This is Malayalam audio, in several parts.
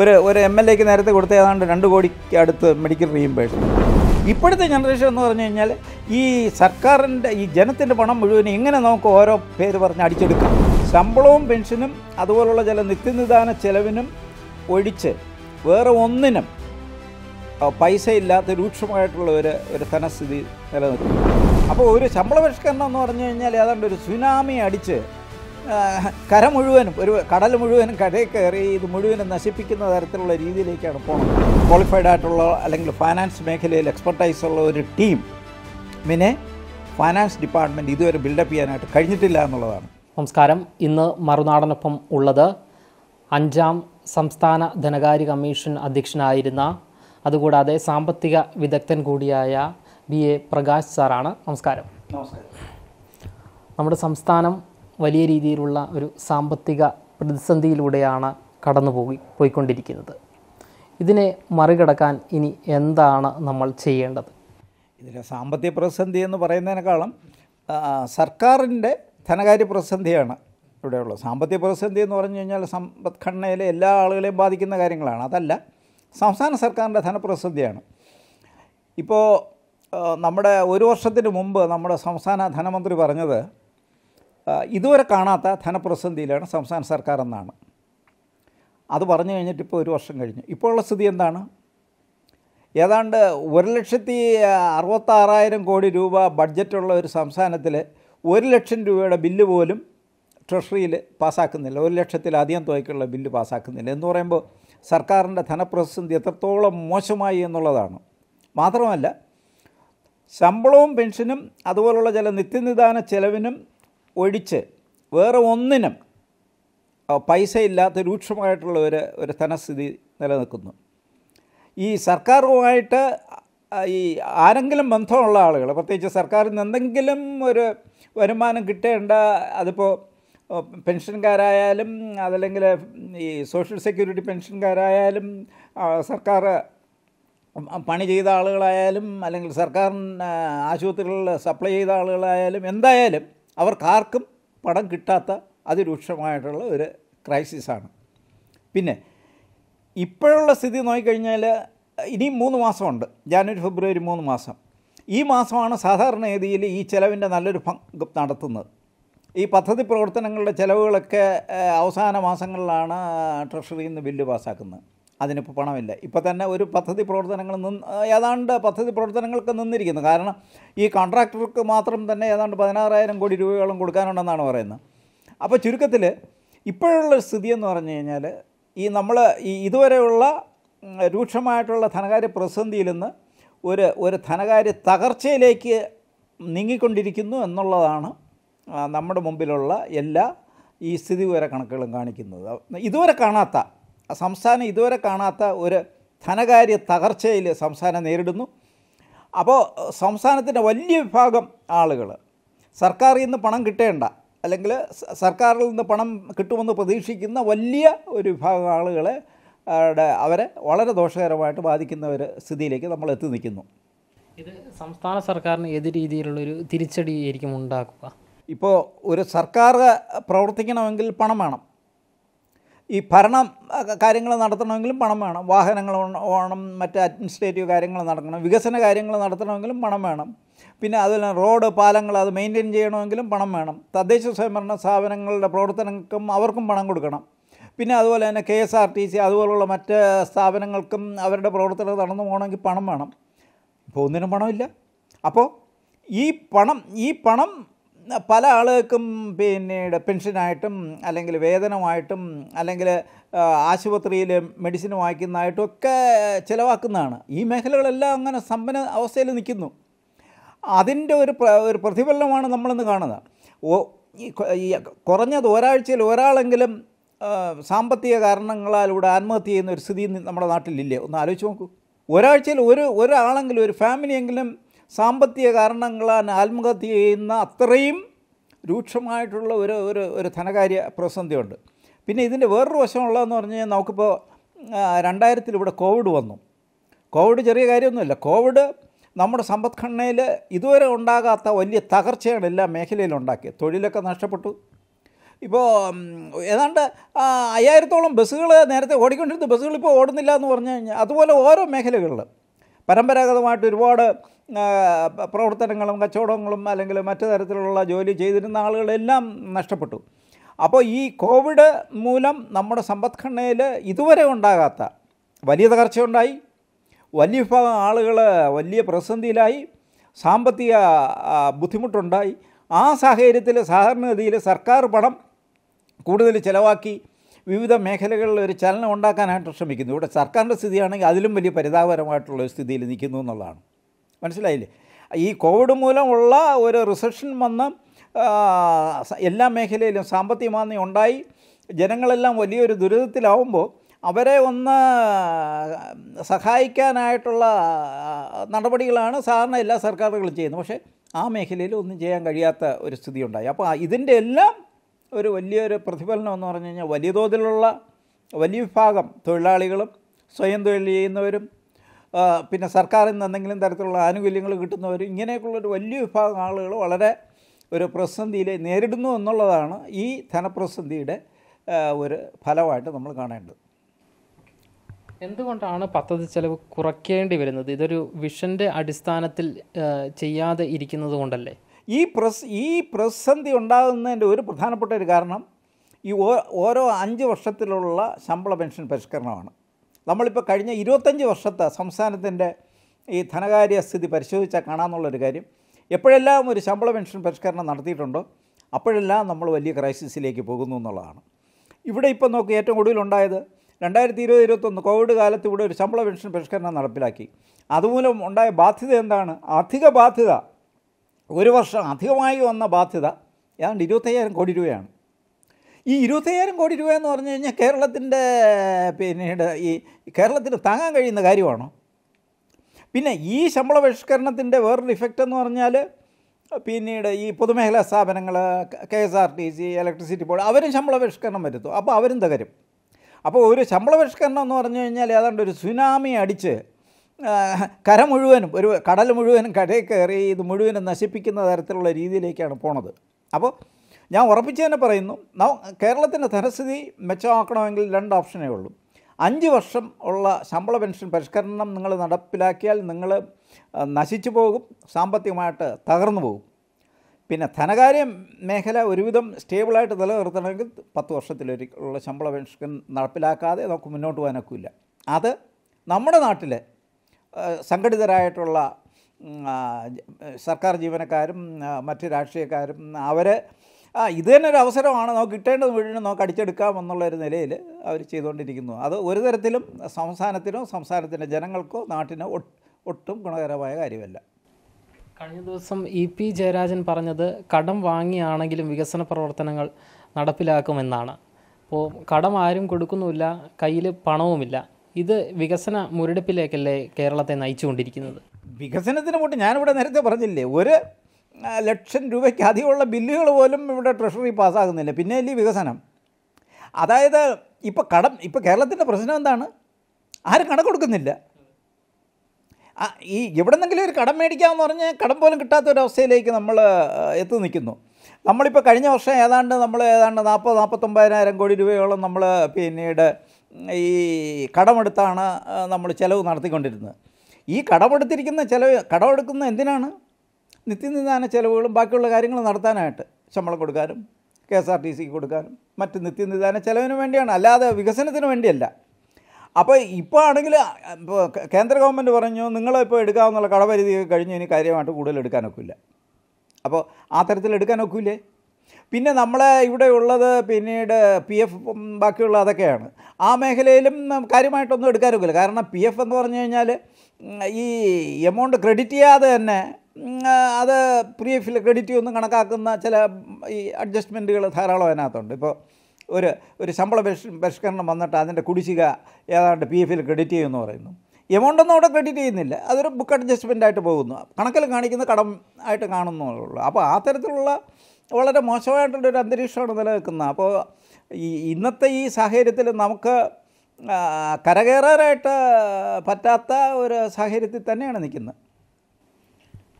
ഒരു ഒരു എം എൽ എക്ക് നേരത്തെ കൊടുത്ത ഏതാണ്ട് രണ്ട് കോടിക്ക് അടുത്ത് മെഡിക്കൽ റീഇംബേഴ്സ് ഇപ്പോഴത്തെ ജനറേഷൻ എന്ന് പറഞ്ഞു കഴിഞ്ഞാൽ ഈ സർക്കാരിൻ്റെ ഈ ജനത്തിൻ്റെ പണം മുഴുവൻ ഇങ്ങനെ നമുക്ക് ഓരോ പേര് പറഞ്ഞ് അടിച്ചെടുക്കാം ശമ്പളവും പെൻഷനും അതുപോലുള്ള ചില നിത്യനിദാന ചെലവിനും ഒഴിച്ച് വേറെ ഒന്നിനും പൈസ ഇല്ലാത്ത രൂക്ഷമായിട്ടുള്ള ഒരു ഒരു ധനസ്ഥിതി നിലനിൽക്കും അപ്പോൾ ഒരു ശമ്പള പരിഷ്കരണം എന്ന് പറഞ്ഞു കഴിഞ്ഞാൽ ഏതാണ്ട് ഒരു സുനാമി അടിച്ച് കര മുഴുവനും ഒരു കടൽ മുഴുവനും കരയിൽ കയറി ഇത് മുഴുവനും നശിപ്പിക്കുന്ന തരത്തിലുള്ള രീതിയിലേക്കാണ് പോകുന്നത് ക്വാളിഫൈഡ് ആയിട്ടുള്ള അല്ലെങ്കിൽ ഫൈനാൻസ് മേഖലയിൽ എക്സ്പെർട്ടൈസ് ഉള്ള ഒരു ടീം പിന്നെ ഫൈനാൻസ് ഡിപ്പാർട്ട്മെൻറ്റ് ഇതുവരെ ബിൽഡപ്പ് ചെയ്യാനായിട്ട് കഴിഞ്ഞിട്ടില്ല എന്നുള്ളതാണ് നമസ്കാരം ഇന്ന് മറുനാടനൊപ്പം ഉള്ളത് അഞ്ചാം സംസ്ഥാന ധനകാര്യ കമ്മീഷൻ അധ്യക്ഷനായിരുന്ന അതുകൂടാതെ സാമ്പത്തിക വിദഗ്ധൻ കൂടിയായ ബി എ പ്രകാശ് സാറാണ് നമസ്കാരം നമസ്കാരം നമ്മുടെ സംസ്ഥാനം വലിയ രീതിയിലുള്ള ഒരു സാമ്പത്തിക പ്രതിസന്ധിയിലൂടെയാണ് കടന്നു പോയി പോയിക്കൊണ്ടിരിക്കുന്നത് ഇതിനെ മറികടക്കാൻ ഇനി എന്താണ് നമ്മൾ ചെയ്യേണ്ടത് ഇതിലെ സാമ്പത്തിക പ്രതിസന്ധി എന്ന് പറയുന്നതിനേക്കാളും സർക്കാരിൻ്റെ ധനകാര്യ പ്രതിസന്ധിയാണ് ഇവിടെയുള്ളത് സാമ്പത്തിക പ്രതിസന്ധി എന്ന് പറഞ്ഞു കഴിഞ്ഞാൽ സമ്പദ്ഘടനയിലെ എല്ലാ ആളുകളെയും ബാധിക്കുന്ന കാര്യങ്ങളാണ് അതല്ല സംസ്ഥാന സർക്കാരിൻ്റെ ധനപ്രതിസന്ധിയാണ് ഇപ്പോൾ നമ്മുടെ ഒരു വർഷത്തിന് മുമ്പ് നമ്മുടെ സംസ്ഥാന ധനമന്ത്രി പറഞ്ഞത് ഇതുവരെ കാണാത്ത ധനപ്രതിസന്ധിയിലാണ് സംസ്ഥാന സർക്കാർ എന്നാണ് അത് പറഞ്ഞു കഴിഞ്ഞിട്ട് ഇപ്പോൾ ഒരു വർഷം കഴിഞ്ഞു ഇപ്പോഴുള്ള സ്ഥിതി എന്താണ് ഏതാണ്ട് ഒരു ലക്ഷത്തി അറുപത്താറായിരം കോടി രൂപ ബഡ്ജറ്റുള്ള ഒരു സംസ്ഥാനത്തിൽ ഒരു ലക്ഷം രൂപയുടെ ബില്ല് പോലും ട്രഷറിയിൽ പാസ്സാക്കുന്നില്ല ഒരു ലക്ഷത്തിലധികം തുകയ്ക്കുള്ള ബില്ല് പാസ്സാക്കുന്നില്ല എന്ന് പറയുമ്പോൾ സർക്കാരിൻ്റെ ധനപ്രതിസന്ധി എത്രത്തോളം മോശമായി എന്നുള്ളതാണ് മാത്രമല്ല ശമ്പളവും പെൻഷനും അതുപോലുള്ള ചില നിത്യനിദാന ചെലവിനും ഒഴിച്ച് വേറെ ഒന്നിനും പൈസ ഇല്ലാത്ത രൂക്ഷമായിട്ടുള്ള ഒരു ഒരു ധനസ്ഥിതി നിലനിൽക്കുന്നു ഈ സർക്കാരുമായിട്ട് ഈ ആരെങ്കിലും ബന്ധമുള്ള ആളുകൾ പ്രത്യേകിച്ച് സർക്കാരിൽ നിന്ന് എന്തെങ്കിലും ഒരു വരുമാനം കിട്ടേണ്ട അതിപ്പോൾ പെൻഷൻകാരായാലും അതല്ലെങ്കിൽ ഈ സോഷ്യൽ സെക്യൂരിറ്റി പെൻഷൻകാരായാലും സർക്കാർ പണി ചെയ്ത ആളുകളായാലും അല്ലെങ്കിൽ സർക്കാർ ആശുപത്രികളിൽ സപ്ലൈ ചെയ്ത ആളുകളായാലും എന്തായാലും അവർക്കാർക്കും പണം കിട്ടാത്ത അതിരൂക്ഷമായിട്ടുള്ള ഒരു ക്രൈസിസാണ് പിന്നെ ഇപ്പോഴുള്ള സ്ഥിതി നോക്കിക്കഴിഞ്ഞാൽ ഇനിയും മൂന്ന് മാസമുണ്ട് ജാനുവരി ഫെബ്രുവരി മൂന്ന് മാസം ഈ മാസമാണ് സാധാരണ രീതിയിൽ ഈ ചിലവിൻ്റെ നല്ലൊരു പങ്ക് നടത്തുന്നത് ഈ പദ്ധതി പ്രവർത്തനങ്ങളുടെ ചിലവുകളൊക്കെ അവസാന മാസങ്ങളിലാണ് ട്രഷറിയിൽ നിന്ന് ബില്ല് പാസ്സാക്കുന്നത് അതിനിപ്പോൾ പണമില്ല ഇപ്പോൾ തന്നെ ഒരു പദ്ധതി പ്രവർത്തനങ്ങൾ നിന്ന് ഏതാണ്ട് പദ്ധതി പ്രവർത്തനങ്ങൾക്ക് നിന്നിരിക്കുന്നു കാരണം ഈ കോൺട്രാക്ടർക്ക് മാത്രം തന്നെ ഏതാണ്ട് പതിനാറായിരം കോടി രൂപയോളം കൊടുക്കാനുണ്ടെന്നാണ് പറയുന്നത് അപ്പോൾ ചുരുക്കത്തിൽ ഇപ്പോഴുള്ള സ്ഥിതി എന്ന് പറഞ്ഞു കഴിഞ്ഞാൽ ഈ നമ്മൾ ഈ ഇതുവരെയുള്ള രൂക്ഷമായിട്ടുള്ള ധനകാര്യ പ്രതിസന്ധിയിൽ നിന്ന് ഒരു ഒരു ധനകാര്യ തകർച്ചയിലേക്ക് നീങ്ങിക്കൊണ്ടിരിക്കുന്നു എന്നുള്ളതാണ് നമ്മുടെ മുമ്പിലുള്ള എല്ലാ ഈ സ്ഥിതി വിവര കണക്കുകളും കാണിക്കുന്നത് ഇതുവരെ കാണാത്ത സംസ്ഥാനം ഇതുവരെ കാണാത്ത ഒരു ധനകാര്യ തകർച്ചയിൽ സംസ്ഥാനം നേരിടുന്നു അപ്പോൾ സംസ്ഥാനത്തിൻ്റെ വലിയ വിഭാഗം ആളുകൾ സർക്കാരിൽ നിന്ന് പണം കിട്ടേണ്ട അല്ലെങ്കിൽ സർക്കാരിൽ നിന്ന് പണം കിട്ടുമെന്ന് പ്രതീക്ഷിക്കുന്ന വലിയ ഒരു വിഭാഗം ആളുകളെ അവരെ വളരെ ദോഷകരമായിട്ട് ബാധിക്കുന്ന ഒരു സ്ഥിതിയിലേക്ക് നമ്മൾ എത്തി നിൽക്കുന്നു ഇത് സംസ്ഥാന സർക്കാരിന് ഏത് രീതിയിലുള്ളൊരു തിരിച്ചടിയായിരിക്കും ഉണ്ടാക്കുക ഇപ്പോൾ ഒരു സർക്കാർ പ്രവർത്തിക്കണമെങ്കിൽ പണം വേണം ഈ ഭരണ കാര്യങ്ങൾ നടത്തണമെങ്കിലും പണം വേണം വാഹനങ്ങൾ വേണം മറ്റ് അഡ്മിനിസ്ട്രേറ്റീവ് കാര്യങ്ങൾ നടക്കണം വികസന കാര്യങ്ങൾ നടത്തണമെങ്കിലും പണം വേണം പിന്നെ അതുപോലെ റോഡ് പാലങ്ങൾ അത് മെയിൻറ്റെയിൻ ചെയ്യണമെങ്കിലും പണം വേണം തദ്ദേശ സ്വയംഭരണ സ്ഥാപനങ്ങളുടെ പ്രവർത്തനങ്ങൾക്കും അവർക്കും പണം കൊടുക്കണം പിന്നെ അതുപോലെ തന്നെ K S R T C അതുപോലുള്ള മറ്റ് സ്ഥാപനങ്ങൾക്കും അവരുടെ പ്രവർത്തനം നടന്നു പോകണമെങ്കിൽ പണം വേണം ഇപ്പോൾ ഒന്നിനും പണമില്ല അപ്പോൾ ഈ പണം ഈ പണം പല ആളുകൾക്കും പിന്നീട് പെൻഷനായിട്ടും അല്ലെങ്കിൽ വേതനമായിട്ടും അല്ലെങ്കിൽ ആശുപത്രിയിൽ മെഡിസിൻ വാങ്ങിക്കുന്നതായിട്ടും ഒക്കെ ചിലവാക്കുന്നതാണ് ഈ മേഖലകളെല്ലാം അങ്ങനെ സമ്പന്ന അവസ്ഥയിൽ നിൽക്കുന്നു അതിൻ്റെ ഒരു ഒരു പ്രതിഫലനമാണ് നമ്മളിന്ന് കാണുന്നത് ഓ ഈ കുറഞ്ഞത് ഒരാഴ്ചയിൽ ഒരാളെങ്കിലും സാമ്പത്തിക കാരണങ്ങളാലൂടെ ആത്മഹത്യ ചെയ്യുന്ന ഒരു സ്ഥിതി നമ്മുടെ നാട്ടിലില്ലേ ഒന്ന് ആലോചിച്ച് നോക്കൂ ഒരാഴ്ചയിൽ ഒരു ഒരാളെങ്കിലും ഒരു ഫാമിലിയെങ്കിലും സാമ്പത്തിക കാരണങ്ങളാൽ ആത്മഹത്യ ചെയ്യുന്ന അത്രയും രൂക്ഷമായിട്ടുള്ള ഒരു ഒരു ഒരു ധനകാര്യ പ്രതിസന്ധിയുണ്ട് പിന്നെ ഇതിൻ്റെ വേറൊരു വശമുള്ളതെന്ന് പറഞ്ഞു കഴിഞ്ഞാൽ നമുക്കിപ്പോൾ രണ്ടായിരത്തിൽ ഇവിടെ കോവിഡ് വന്നു കോവിഡ് ചെറിയ കാര്യമൊന്നുമില്ല കോവിഡ് നമ്മുടെ സമ്പദ്ഘടനയിൽ ഇതുവരെ ഉണ്ടാകാത്ത വലിയ തകർച്ചയാണ് എല്ലാ മേഖലയിലും ഉണ്ടാക്കിയത് തൊഴിലൊക്കെ നഷ്ടപ്പെട്ടു ഇപ്പോൾ ഏതാണ്ട് അയ്യായിരത്തോളം ബസ്സുകൾ നേരത്തെ ഓടിക്കൊണ്ടിരുന്ന ബസ്സുകൾ ഇപ്പോൾ ഓടുന്നില്ല എന്ന് പറഞ്ഞു കഴിഞ്ഞാൽ അതുപോലെ ഓരോ മേഖലകളിൽ പരമ്പരാഗതമായിട്ട് ഒരുപാട് പ്രവർത്തനങ്ങളും കച്ചവടങ്ങളും അല്ലെങ്കിൽ മറ്റു തരത്തിലുള്ള ജോലി ചെയ്തിരുന്ന ആളുകളെല്ലാം നഷ്ടപ്പെട്ടു അപ്പോൾ ഈ കോവിഡ് മൂലം നമ്മുടെ സമ്പദ്ഘടനയിൽ ഇതുവരെ ഉണ്ടാകാത്ത വലിയ തകർച്ചയുണ്ടായി വലിയ വിഭാഗം ആളുകൾ വലിയ പ്രതിസന്ധിയിലായി സാമ്പത്തിക ബുദ്ധിമുട്ടുണ്ടായി ആ സാഹചര്യത്തിൽ സാധാരണഗതിയിൽ സർക്കാർ പണം കൂടുതൽ ചിലവാക്കി വിവിധ മേഖലകളിൽ ഒരു ചലനം ഉണ്ടാക്കാനായിട്ട് ശ്രമിക്കുന്നു ഇവിടെ സർക്കാരിൻ്റെ സ്ഥിതിയാണെങ്കിൽ അതിലും വലിയ പരിതാപകരമായിട്ടുള്ള ഒരു സ്ഥിതിയിൽ നിൽക്കുന്നു എന്നുള്ളതാണ് മനസ്സിലായില്ലേ ഈ കോവിഡ് മൂലമുള്ള ഒരു റിസപ്ഷൻ വന്ന എല്ലാ മേഖലയിലും സാമ്പത്തിക മാന്ദ്യം ഉണ്ടായി ജനങ്ങളെല്ലാം വലിയൊരു ദുരിതത്തിലാവുമ്പോൾ അവരെ ഒന്ന് സഹായിക്കാനായിട്ടുള്ള നടപടികളാണ് സാധാരണ എല്ലാ സർക്കാരുകളും ചെയ്യുന്നത് പക്ഷേ ആ മേഖലയിൽ ഒന്നും ചെയ്യാൻ കഴിയാത്ത ഒരു സ്ഥിതി ഉണ്ടായി അപ്പോൾ ഇതിൻ്റെ എല്ലാം ഒരു വലിയൊരു പ്രതിഫലനം എന്ന് പറഞ്ഞു കഴിഞ്ഞാൽ വലിയ തോതിലുള്ള വലിയ വിഭാഗം തൊഴിലാളികളും സ്വയം തൊഴിൽ ചെയ്യുന്നവരും പിന്നെ സർക്കാരിൽ നിന്ന് എന്തെങ്കിലും തരത്തിലുള്ള ആനുകൂല്യങ്ങൾ കിട്ടുന്നവരും ഇങ്ങനെയൊക്കെയുള്ളൊരു വലിയ വിഭാഗം ആളുകൾ വളരെ ഒരു പ്രതിസന്ധിയിൽ നേരിടുന്നു എന്നുള്ളതാണ് ഈ ധനപ്രതിസന്ധിയുടെ ഒരു ഫലമായിട്ട് നമ്മൾ കാണേണ്ടത് എന്തുകൊണ്ടാണ് പദ്ധതി ചെലവ് കുറയ്ക്കേണ്ടി വരുന്നത് ഇതൊരു വിഷൻ്റെ അടിസ്ഥാനത്തിൽ ചെയ്യാതെ ഇരിക്കുന്നത് കൊണ്ടല്ലേ ഈ പ്രസ് ഈ പ്രതിസന്ധി ഉണ്ടാകുന്നതിൻ്റെ ഒരു പ്രധാനപ്പെട്ട ഒരു കാരണം ഈ ഓരോ അഞ്ച് വർഷത്തിലുള്ള ശമ്പള പെൻഷൻ പരിഷ്കരണമാണ് നമ്മളിപ്പോൾ കഴിഞ്ഞ ഇരുപത്തഞ്ച് വർഷത്തെ സംസ്ഥാനത്തിൻ്റെ ഈ ധനകാര്യ സ്ഥിതി പരിശോധിച്ചാൽ കാണാമെന്നുള്ളൊരു കാര്യം എപ്പോഴെല്ലാം ഒരു ശമ്പള പെൻഷൻ പരിഷ്കരണം നടത്തിയിട്ടുണ്ടോ അപ്പോഴെല്ലാം നമ്മൾ വലിയ ക്രൈസിസിലേക്ക് പോകുന്നു എന്നുള്ളതാണ് ഇവിടെ ഇപ്പോൾ നോക്കി ഏറ്റവും ഒടുവിലുണ്ടായത് രണ്ടായിരത്തി ഇരുപത് ഇരുപത്തൊന്ന് കോവിഡ് കാലത്ത് ഇവിടെ ഒരു ശമ്പള പെൻഷൻ പരിഷ്കരണം നടപ്പിലാക്കി അതുമൂലം ഉണ്ടായ ബാധ്യത എന്താണ് അധിക ബാധ്യത ഒരു വർഷം അധികമായി വന്ന ബാധ്യത ഏതാണ്ട് ഇരുപത്തയ്യായിരം കോടി രൂപയാണ് ഈ ഇരുപത്തയ്യായിരം കോടി രൂപ എന്ന് പറഞ്ഞു കഴിഞ്ഞാൽ കേരളത്തിൻ്റെ പിന്നീട് ഈ കേരളത്തിന് താങ്ങാൻ കഴിയുന്ന കാര്യമാണോ പിന്നെ ഈ ശമ്പള പരിഷ്കരണത്തിൻ്റെ വേറൊരു ഇഫക്റ്റ് എന്ന് പറഞ്ഞാൽ പിന്നീട് ഈ പൊതുമേഖലാ സ്ഥാപനങ്ങൾ K S R T C electricity board അവരും ശമ്പള പരിഷ്കരണം വരുത്തും അപ്പോൾ അവരും തകരും അപ്പോൾ ഒരു ശമ്പള പരിഷ്കരണം എന്ന് പറഞ്ഞു കഴിഞ്ഞാൽ ഏതാണ്ട് ഒരു സുനാമി അടിച്ച് കര മുഴുവനും ഒരു കടൽ മുഴുവനും കടയിൽ കയറി ഇത് മുഴുവനും നശിപ്പിക്കുന്ന തരത്തിലുള്ള രീതിയിലേക്കാണ് പോണത് അപ്പോൾ ഞാൻ ഉറപ്പിച്ച് തന്നെ പറയുന്നു കേരളത്തിൻ്റെ ധനസ്ഥിതി മെച്ചമാക്കണമെങ്കിൽ രണ്ട് ഓപ്ഷനേ ഉള്ളൂ അഞ്ച് വർഷം ഉള്ള ശമ്പള പെൻഷൻ പരിഷ്കരണം നിങ്ങൾ നടപ്പിലാക്കിയാൽ നിങ്ങൾ നശിച്ചു പോകും സാമ്പത്തികമായിട്ട് തകർന്നു പോകും പിന്നെ ധനകാര്യ മേഖല ഒരുവിധം സ്റ്റേബിളായിട്ട് നിലനിർത്തണമെങ്കിൽ പത്ത് വർഷത്തിലൊരിക്കുള്ള ശമ്പള പെൻഷൻ നടപ്പിലാക്കാതെ നമുക്ക് മുന്നോട്ട് പോകാനൊക്കില്ല അത് നമ്മുടെ നാട്ടിലെ സംഘടിതരായിട്ടുള്ള സർക്കാർ ജീവനക്കാരും മറ്റ് രാഷ്ട്രീയക്കാരും അവർ ആ ഇത് തന്നെ ഒരു അവസരമാണ് നമുക്ക് കിട്ടേണ്ടത് മുഴുവൻ നമുക്ക് അടിച്ചെടുക്കാം എന്നുള്ള ഒരു നിലയിൽ അവർ ചെയ്തുകൊണ്ടിരിക്കുന്നു അത് ഒരു തരത്തിലും സംസ്ഥാനത്തിനോ സംസ്ഥാനത്തിൻ്റെ ജനങ്ങൾക്കോ നാട്ടിനോ ഒട്ടും ഗുണകരമായ കാര്യമല്ല കഴിഞ്ഞ ദിവസം ഇ പി ജയരാജൻ പറഞ്ഞത് കടം വാങ്ങിയാണെങ്കിലും വികസന പ്രവർത്തനങ്ങൾ നടപ്പിലാക്കുമെന്നാണ് അപ്പോൾ കടം ആരും കൊടുക്കുന്നുമില്ല കയ്യിൽ പണവുമില്ല ഇത് വികസന മുരടിപ്പിലേക്കല്ലേ കേരളത്തെ നയിച്ചുകൊണ്ടിരിക്കുന്നത് വികസനത്തിന് മുട്ട് ഞാനിവിടെ നേരത്തെ പറഞ്ഞില്ലേ ഒരു ലക്ഷം രൂപയ്ക്ക് അധികമുള്ള ബില്ലുകൾ പോലും ഇവിടെ ട്രഷറി പാസ്സാകുന്നില്ല പിന്നെ അല്ലേ വികസനം അതായത് ഇപ്പോൾ കടം ഇപ്പോൾ കേരളത്തിൻ്റെ പ്രശ്നം എന്താണ് ആരും കടം കൊടുക്കുന്നില്ല ഈ എവിടെന്നെങ്കിലും ഒരു കടം മേടിക്കാമെന്ന് പറഞ്ഞാൽ കടം പോലും കിട്ടാത്ത ഒരു അവസ്ഥയിലേക്ക് നമ്മൾ എത്തു നിൽക്കുന്നു നമ്മളിപ്പോൾ കഴിഞ്ഞ വർഷം ഏതാണ്ട് നമ്മൾ ഏതാണ്ട് നാൽപ്പത് നാൽപ്പത്തൊമ്പതിനായിരം കോടി രൂപയോളം നമ്മൾ പിന്നീട് ഈ കടമെടുത്താണ് നമ്മൾ ചിലവ് നടത്തിക്കൊണ്ടിരുന്നത് ഈ കടമെടുത്തിരിക്കുന്ന ചിലവ് കടമെടുക്കുന്ന എന്തിനാണ് നിത്യനിദാന ചിലവുകളും ബാക്കിയുള്ള കാര്യങ്ങൾ നടത്താനായിട്ട് ശമ്പളം കൊടുക്കാനും കെ എസ് ആർ ടി സിക്ക് കൊടുക്കാനും മറ്റ് നിത്യനിദാന ചിലവിന് വേണ്ടിയാണ് അല്ലാതെ വികസനത്തിന് വേണ്ടിയല്ല അപ്പോൾ ഇപ്പോൾ ആണെങ്കിൽ ഇപ്പോൾ കേന്ദ്ര ഗവൺമെൻറ് പറഞ്ഞു നിങ്ങളിപ്പോൾ എടുക്കാവുന്നുള്ള കടപരിധി കഴിഞ്ഞ് ഇനി കാര്യമായിട്ട് കൂടുതൽ എടുക്കാനൊക്കില്ല അപ്പോൾ ആ തരത്തിൽ എടുക്കാനൊക്കില്ലേ പിന്നെ നമ്മളെ ഇവിടെ ഉള്ളത് പിന്നീട് പി എഫ് ബാക്കിയുള്ള അതൊക്കെയാണ് ആ മേഖലയിലും കാര്യമായിട്ടൊന്നും എടുക്കാനൊക്കില്ല കാരണം പി എഫ് എന്ന് പറഞ്ഞു കഴിഞ്ഞാൽ ഈ എമൗണ്ട് ക്രെഡിറ്റ് ചെയ്യാതെ തന്നെ അത് പി എഫിൽ ക്രെഡിറ്റ് ഒന്നും കണക്കാക്കുന്ന ചില ഈ അഡ്ജസ്റ്റ്മെൻറ്റുകൾ ധാരാളം അതിനകത്തുണ്ട് ഇപ്പോൾ ഒരു ഒരു ശമ്പള പരിഷ്കരണം വന്നിട്ട് അതിൻ്റെ കുടിശ്ശിക ഏതാണ്ട് പി എഫിൽ ക്രെഡിറ്റ് ചെയ്യുമെന്ന് പറയുന്നു എമൗണ്ടൊന്നും അവിടെ ക്രെഡിറ്റ് ചെയ്യുന്നില്ല അതൊരു ബുക്ക് അഡ്ജസ്റ്റ്മെൻ്റ് ആയിട്ട് പോകുന്നു കണക്കിൽ കാണിക്കുന്ന കടം ആയിട്ട് കാണുന്നുള്ളൂ അപ്പോൾ ആ തരത്തിലുള്ള വളരെ മോശമായിട്ടുള്ളൊരു അന്തരീക്ഷമാണ് നിലനിൽക്കുന്നത് അപ്പോൾ ഈ ഇന്നത്തെ ഈ സാഹചര്യത്തിൽ നമുക്ക് കരകയറാനായിട്ട് പറ്റാത്ത ഒരു സാഹചര്യത്തിൽ തന്നെയാണ് നിൽക്കുന്നത്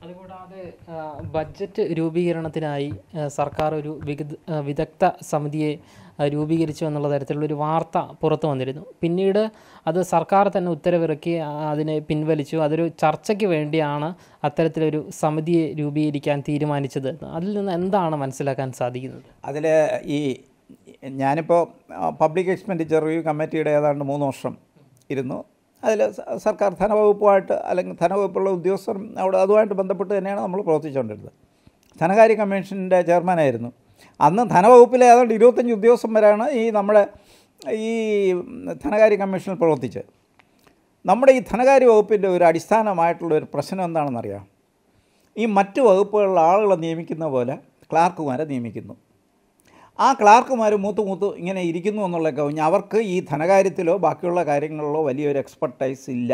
അതുകൂടാതെ ബഡ്ജറ്റ് രൂപീകരണത്തിനായി സർക്കാർ ഒരു വിദഗ്ധ സമിതിയെ രൂപീകരിച്ചു എന്നുള്ള തരത്തിലുള്ളൊരു വാർത്ത പുറത്തു വന്നിരുന്നു പിന്നീട് അത് സർക്കാർ തന്നെ ഉത്തരവിറക്കി അതിനെ പിൻവലിച്ചു അതൊരു ചർച്ചയ്ക്ക് വേണ്ടിയാണ് അത്തരത്തിലൊരു സമിതിയെ രൂപീകരിക്കാൻ തീരുമാനിച്ചത് അതിൽ നിന്ന് എന്താണ് മനസ്സിലാക്കാൻ സാധിക്കുന്നത് അതിൽ ഈ ഞാനിപ്പോൾ പബ്ലിക് എക്സ്പെൻഡിച്ചർ റിവ്യൂ കമ്മിറ്റിയുടെ ഏതാണ്ട് മൂന്ന് വർഷം ഇരുന്നു അതിൽ സർക്കാർ ധനവകുപ്പുമായിട്ട് അല്ലെങ്കിൽ ധനവകുപ്പുള്ള ഉദ്യോഗസ്ഥർ അവിടെ അതുമായിട്ട് ബന്ധപ്പെട്ട് തന്നെയാണ് നമ്മൾ പ്രവർത്തിച്ചുകൊണ്ടിരുന്നത് ധനകാര്യ കമ്മീഷൻ്റെ ചെയർമാനായിരുന്നു അന്ന് ധനവകുപ്പിലെ ഏതാണ്ട് ഇരുപത്തഞ്ച് ഉദ്യോഗസ്ഥന്മാരാണ് ഈ നമ്മുടെ ഈ ധനകാര്യ കമ്മീഷനിൽ പ്രവർത്തിച്ചത് നമ്മുടെ ഈ ധനകാര്യ വകുപ്പിൻ്റെ ഒരു അടിസ്ഥാനമായിട്ടുള്ള ഒരു പ്രശ്നം എന്താണെന്നറിയാം ഈ മറ്റ് വകുപ്പുകളിലെ ആളുകളെ നിയമിക്കുന്ന പോലെ ക്ലാർക്കുമാരെ നിയമിക്കുന്നു ആ ക്ലാർക്കുമാർ മൂത്ത് മൂത്ത് ഇങ്ങനെ ഇരിക്കുന്നു എന്നുള്ളതൊക്കെ കഴിഞ്ഞാൽ അവർക്ക് ഈ ധനകാര്യത്തിലോ ബാക്കിയുള്ള കാര്യങ്ങളിലോ വലിയൊരു എക്സ്പെർട്ടൈസ് ഇല്ല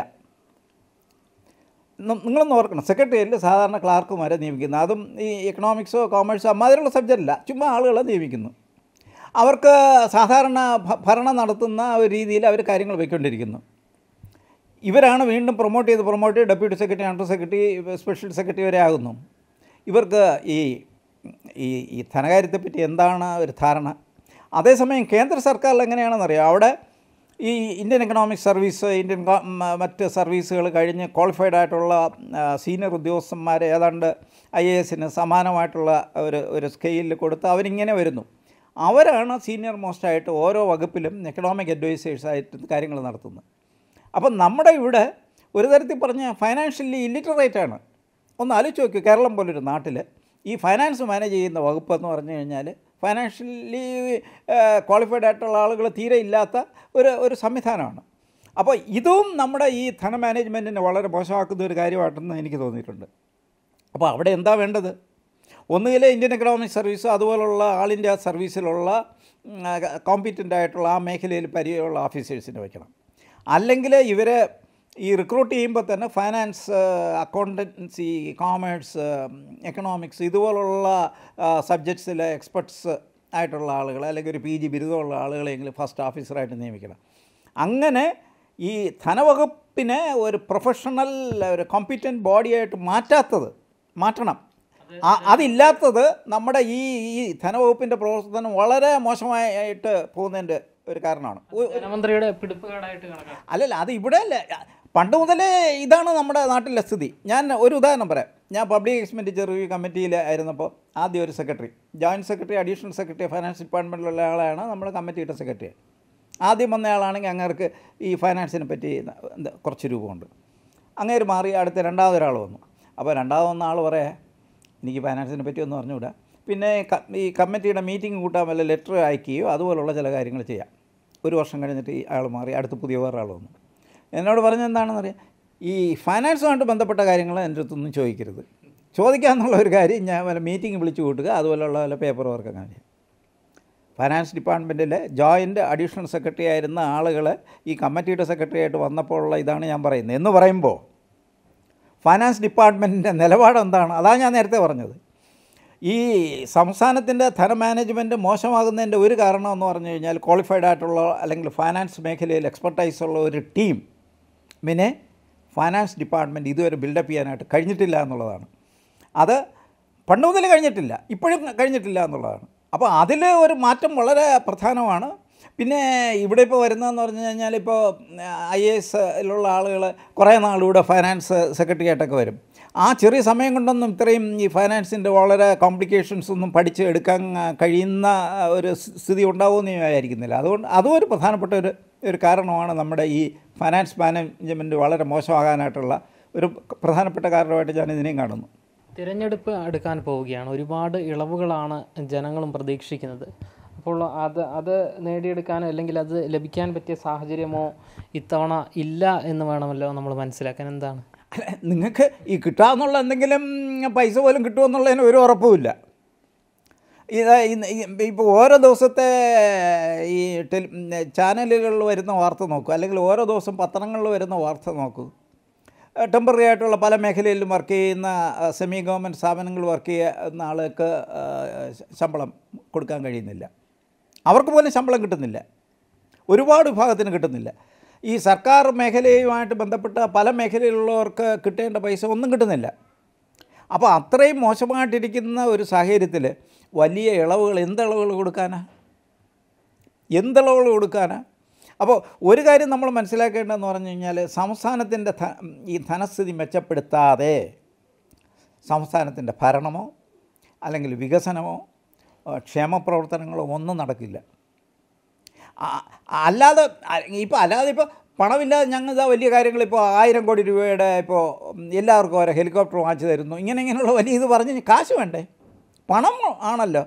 നിങ്ങളൊന്ന് ഓർക്കണം സെക്രട്ടറിയറ്റിൽ സാധാരണ ക്ലാർക്കുമാരെ നിയമിക്കുന്നത് അതും ഈ എക്കണോമിക്സോ കോമേഴ്സോ അമ്മാതിരിയുള്ള സബ്ജക്റ്റല്ല ചുമ്മാ ആളുകളെ നിയമിക്കുന്നു അവർക്ക് സാധാരണ ഭരണം നടത്തുന്ന ഒരു രീതിയിൽ അവർ കാര്യങ്ങൾ വയ്ക്കൊണ്ടിരിക്കുന്നു ഇവരാണ് വീണ്ടും പ്രൊമോട്ട് ചെയ്ത് പ്രൊമോട്ട് ചെയ്ത് deputy secretary under secretary special secretary വരെ ആകുന്നു ഇവർക്ക് ഈ ഈ ഈ ധനകാര്യത്തെപ്പറ്റി എന്താണ് ഒരു ധാരണ അതേസമയം കേന്ദ്ര സർക്കാരിൽ എങ്ങനെയാണെന്നറിയാം അവിടെ ഈ ഇന്ത്യൻ എക്കണോമിക് സർവീസ് ഇന്ത്യൻ മറ്റ് സർവീസുകൾ കഴിഞ്ഞ് ക്വാളിഫൈഡ് ആയിട്ടുള്ള സീനിയർ ഉദ്യോഗസ്ഥന്മാർ ഏതാണ്ട് ഐ എ എസിന് സമാനമായിട്ടുള്ള ഒരു ഒരു സ്കെയിലിൽ കൊടുത്ത് അവരിങ്ങനെ വരുന്നു അവരാണ് സീനിയർ മോസ്റ്റായിട്ട് ഓരോ വകുപ്പിലും എക്കണോമിക് ആയിട്ട് കാര്യങ്ങൾ നടത്തുന്നത് അപ്പം നമ്മുടെ ഇവിടെ ഒരു തരത്തിൽ പറഞ്ഞ ഫൈനാൻഷ്യലി ഇല്ലിറ്ററേറ്റ് ആണ് ഒന്ന് ആലോചിച്ച് നോക്കൂ കേരളം പോലൊരു നാട്ടിൽ ഈ ഫൈനാൻസ് മാനേജ് ചെയ്യുന്ന വകുപ്പ് എന്ന് പറഞ്ഞു കഴിഞ്ഞാൽ ഫൈനാൻഷ്യലി ക്വാളിഫൈഡ് uh, ആയിട്ടുള്ള ആളുകൾ തീരെ ഇല്ലാത്ത ഒരു ഒരു സംവിധാനമാണ് അപ്പോൾ ഇതും നമ്മുടെ ഈ ധന മാനേജ്മെൻറ്റിനെ വളരെ മോശമാക്കുന്ന ഒരു കാര്യമായിട്ടെന്ന് എനിക്ക് തോന്നിയിട്ടുണ്ട് അപ്പോൾ അവിടെ എന്താ വേണ്ടത് ഒന്നുകിൽ ഇന്ത്യൻ എക്കണോമിക് സർവീസ് അതുപോലുള്ള ആൾ ഇന്ത്യ സർവീസിലുള്ള കോമ്പറ്റൻ്റ് ആയിട്ടുള്ള ആ മേഖലയിൽ പരിചയമുള്ള ഓഫീസേഴ്സിനെ വയ്ക്കണം അല്ലെങ്കിൽ ഇവരെ ഈ റിക്രൂട്ട് ചെയ്യുമ്പോൾ തന്നെ ഫൈനാൻസ് അക്കൗണ്ടൻസി കോമേഴ്സ് എക്കണോമിക്സ് ഇതുപോലുള്ള സബ്ജക്ട്സിലെ എക്സ്പെർട്സ് ആയിട്ടുള്ള ആളുകളെ അല്ലെങ്കിൽ ഒരു പി ജി ബിരുദമുള്ള ആളുകളെങ്കിലും ഫസ്റ്റ് ഓഫീസറായിട്ട് നിയമിക്കണം അങ്ങനെ ഈ ധനവകുപ്പിനെ ഒരു പ്രൊഫഷണൽ ഒരു കോമ്പിറ്റൻറ്റ് ബോഡിയായിട്ട് മാറ്റാത്തത് മാറ്റണം അതില്ലാത്തത് നമ്മുടെ ഈ ഈ ധനവകുപ്പിൻ്റെ പ്രവർത്തനം വളരെ മോശമായിട്ട് പോകുന്നതിൻ്റെ ഒരു കാരണമാണ് ധനമന്ത്രിയുടെ അല്ലല്ല അത് ഇവിടെ അല്ല പണ്ട് മുതലേ ഇതാണ് നമ്മുടെ നാട്ടിലെ സ്ഥിതി ഞാൻ ഒരു ഉദാഹരണം പറയാം ഞാൻ പബ്ലിക് എക്സ്പെൻഡിച്ചർ റിവ്യൂ കമ്മിറ്റിയിൽ ആയിരുന്നപ്പോൾ ആദ്യം ഒരു secretary joint secretary additional secretary finance ഡിപ്പാർട്ട്മെൻറ്റിലുള്ള ആളാണ് നമ്മുടെ കമ്മിറ്റിയുടെ സെക്രട്ടറി ആദ്യം വന്ന ആളാണെങ്കിൽ അങ്ങേർക്ക് ഈ ഫൈനാൻസിനെ പറ്റി കുറച്ച് രൂപമുണ്ട് അങ്ങേര് മാറി അടുത്ത രണ്ടാമതൊരാൾ വന്നു അപ്പോൾ വന്ന ആൾ പറയാ എനിക്ക് ഫൈനാൻസിനെ പറ്റി ഒന്നും അറിഞ്ഞുകൂടാ പിന്നെ ഈ കമ്മിറ്റിയുടെ മീറ്റിംഗ് കൂട്ടാൻ വല്ല ലെറ്റർ അയക്കുകയോ അതുപോലുള്ള ചില കാര്യങ്ങൾ ചെയ്യാം ഒരു വർഷം കഴിഞ്ഞിട്ട് ഈ ആൾ മാറി അടുത്ത് പുതിയ വേറൊരാൾ വന്നു എന്നോട് പറഞ്ഞെന്താണെന്നറിയാം ഈ ഫൈനാൻസുമായിട്ട് ബന്ധപ്പെട്ട കാര്യങ്ങൾ എൻ്റെ അടുത്തൊന്നും ചോദിക്കരുത് എന്നുള്ള ഒരു കാര്യം ഞാൻ വല്ല മീറ്റിംഗ് വിളിച്ചു കൂട്ടുക അതുപോലെയുള്ള വല്ല പേപ്പർ വർക്ക് കാര്യം ഫൈനാൻസ് ഡിപ്പാർട്ട്മെൻറ്റിലെ ജോയിൻ്റ് അഡീഷണൽ സെക്രട്ടറി ആയിരുന്ന ആളുകൾ ഈ കമ്മിറ്റിയുടെ സെക്രട്ടറി ആയിട്ട് വന്നപ്പോഴുള്ള ഇതാണ് ഞാൻ പറയുന്നത് എന്ന് പറയുമ്പോൾ ഫൈനാൻസ് ഡിപ്പാർട്ട്മെൻറ്റിൻ്റെ നിലപാട് എന്താണ് അതാണ് ഞാൻ നേരത്തെ പറഞ്ഞത് ഈ സംസ്ഥാനത്തിൻ്റെ ധനമാനേജ്മെൻറ്റ് മോശമാകുന്നതിൻ്റെ ഒരു കാരണം എന്ന് പറഞ്ഞു കഴിഞ്ഞാൽ ക്വാളിഫൈഡ് ആയിട്ടുള്ള അല്ലെങ്കിൽ ഫൈനാൻസ് മേഖലയിൽ എക്സ്പെർട്ടൈസ് ഉള്ള ഒരു ടീം മിനെ ഫൈനാൻസ് ഡിപ്പാർട്ട്മെൻറ്റ് ഇതുവരെ ബിൽഡപ്പ് ചെയ്യാനായിട്ട് കഴിഞ്ഞിട്ടില്ല എന്നുള്ളതാണ് അത് പണ്ട് മുതൽ കഴിഞ്ഞിട്ടില്ല ഇപ്പോഴും കഴിഞ്ഞിട്ടില്ല എന്നുള്ളതാണ് അപ്പോൾ അതിൽ ഒരു മാറ്റം വളരെ പ്രധാനമാണ് പിന്നെ ഇവിടെ ഇപ്പോൾ വരുന്നതെന്ന് പറഞ്ഞു കഴിഞ്ഞാൽ ഇപ്പോൾ ഐ എ ഉള്ള ആളുകൾ കുറേ നാളിവിടെ ഫൈനാൻസ് സെക്രട്ടറി വരും ആ ചെറിയ സമയം കൊണ്ടൊന്നും ഇത്രയും ഈ ഫൈനാൻസിൻ്റെ വളരെ കോംപ്ലിക്കേഷൻസ് ഒന്നും പഠിച്ച് എടുക്കാൻ കഴിയുന്ന ഒരു സ്ഥിതി ഉണ്ടാവുമെന്ന് ഞാൻ വിചാരിക്കുന്നില്ല അതുകൊണ്ട് അതും ഒരു പ്രധാനപ്പെട്ട ഒരു ഒരു കാരണമാണ് നമ്മുടെ ഈ ഫൈനാൻസ് മാനേജ്മെൻറ്റ് വളരെ മോശമാകാനായിട്ടുള്ള ഒരു പ്രധാനപ്പെട്ട കാരണമായിട്ട് ഞാൻ ഇതിനെയും കാണുന്നു തിരഞ്ഞെടുപ്പ് അടുക്കാൻ പോവുകയാണ് ഒരുപാട് ഇളവുകളാണ് ജനങ്ങളും പ്രതീക്ഷിക്കുന്നത് അപ്പോൾ അത് അത് നേടിയെടുക്കാനോ അല്ലെങ്കിൽ അത് ലഭിക്കാൻ പറ്റിയ സാഹചര്യമോ ഇത്തവണ ഇല്ല എന്ന് വേണമല്ലോ നമ്മൾ മനസ്സിലാക്കാൻ എന്താണ് നിങ്ങൾക്ക് ഈ കിട്ടാമെന്നുള്ള എന്തെങ്കിലും പൈസ പോലും കിട്ടുമെന്നുള്ളതിന് ഒരു ഉറപ്പുമില്ല ഇത് ഇപ്പോൾ ഓരോ ദിവസത്തെ ഈ ടെലി ചാനലുകളിൽ വരുന്ന വാർത്ത നോക്കൂ അല്ലെങ്കിൽ ഓരോ ദിവസം പത്രങ്ങളിൽ വരുന്ന വാർത്ത നോക്കൂ ടെമ്പററി ആയിട്ടുള്ള പല മേഖലയിലും വർക്ക് ചെയ്യുന്ന സെമി ഗവൺമെൻറ് സ്ഥാപനങ്ങൾ വർക്ക് ചെയ്യുന്ന ആൾക്ക് ശമ്പളം കൊടുക്കാൻ കഴിയുന്നില്ല അവർക്ക് പോലും ശമ്പളം കിട്ടുന്നില്ല ഒരുപാട് വിഭാഗത്തിന് കിട്ടുന്നില്ല ഈ സർക്കാർ മേഖലയുമായിട്ട് ബന്ധപ്പെട്ട പല മേഖലയിലുള്ളവർക്ക് കിട്ടേണ്ട പൈസ ഒന്നും കിട്ടുന്നില്ല അപ്പോൾ അത്രയും മോശമായിട്ടിരിക്കുന്ന ഒരു സാഹചര്യത്തിൽ വലിയ ഇളവുകൾ എന്തളവുകൾ കൊടുക്കാനാ എന്തളവുകൾ കൊടുക്കാനാ അപ്പോൾ ഒരു കാര്യം നമ്മൾ മനസ്സിലാക്കേണ്ടതെന്ന് പറഞ്ഞു കഴിഞ്ഞാൽ സംസ്ഥാനത്തിൻ്റെ ഈ ധനസ്ഥിതി മെച്ചപ്പെടുത്താതെ സംസ്ഥാനത്തിൻ്റെ ഭരണമോ അല്ലെങ്കിൽ വികസനമോ ക്ഷേമപ്രവർത്തനങ്ങളോ ഒന്നും നടക്കില്ല അല്ലാതെ ഇപ്പോൾ അല്ലാതെ ഇപ്പോൾ പണമില്ലാതെ ഞങ്ങൾ ഇതാ വലിയ കാര്യങ്ങൾ ഇപ്പോൾ ആയിരം കോടി രൂപയുടെ ഇപ്പോൾ എല്ലാവർക്കും ഓരോ ഹെലികോപ്റ്റർ വാങ്ങിച്ചു തരുന്നു ഇങ്ങനെ ഇങ്ങനെയുള്ള വലിയ ഇത് പറഞ്ഞ് കാശ് വേണ്ടേ പണം ആണല്ലോ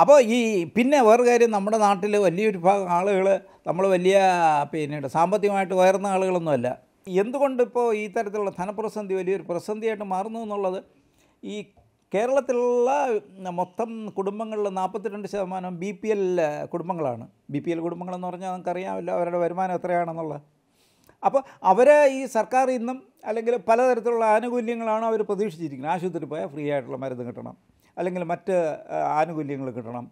അപ്പോൾ ഈ പിന്നെ വേറെ കാര്യം നമ്മുടെ നാട്ടിൽ വലിയൊരു ഭാഗം ആളുകൾ നമ്മൾ വലിയ പിന്നെ സാമ്പത്തികമായിട്ട് ഉയർന്ന ആളുകളൊന്നുമല്ല എന്തുകൊണ്ട് ഈ തരത്തിലുള്ള ധനപ്രസന്ധി വലിയൊരു പ്രസന്ധിയായിട്ട് മാറുന്നു എന്നുള്ളത് ഈ കേരളത്തിലുള്ള മൊത്തം കുടുംബങ്ങളിൽ നാൽപ്പത്തിരണ്ട് ശതമാനം ബി പി എൽ കുടുംബങ്ങളാണ് ബി പി എൽ കുടുംബങ്ങളെന്ന് പറഞ്ഞാൽ നമുക്കറിയാമല്ലോ അവരുടെ വരുമാനം എത്രയാണെന്നുള്ളത് അപ്പോൾ അവരെ ഈ സർക്കാർ ഇന്നും അല്ലെങ്കിൽ പലതരത്തിലുള്ള ആനുകൂല്യങ്ങളാണ് അവർ പ്രതീക്ഷിച്ചിരിക്കുന്നത് ആശുപത്രി പോയാൽ ഫ്രീ ആയിട്ടുള്ള മരുന്ന് കിട്ടണം അല്ലെങ്കിൽ മറ്റ് ആനുകൂല്യങ്ങൾ കിട്ടണം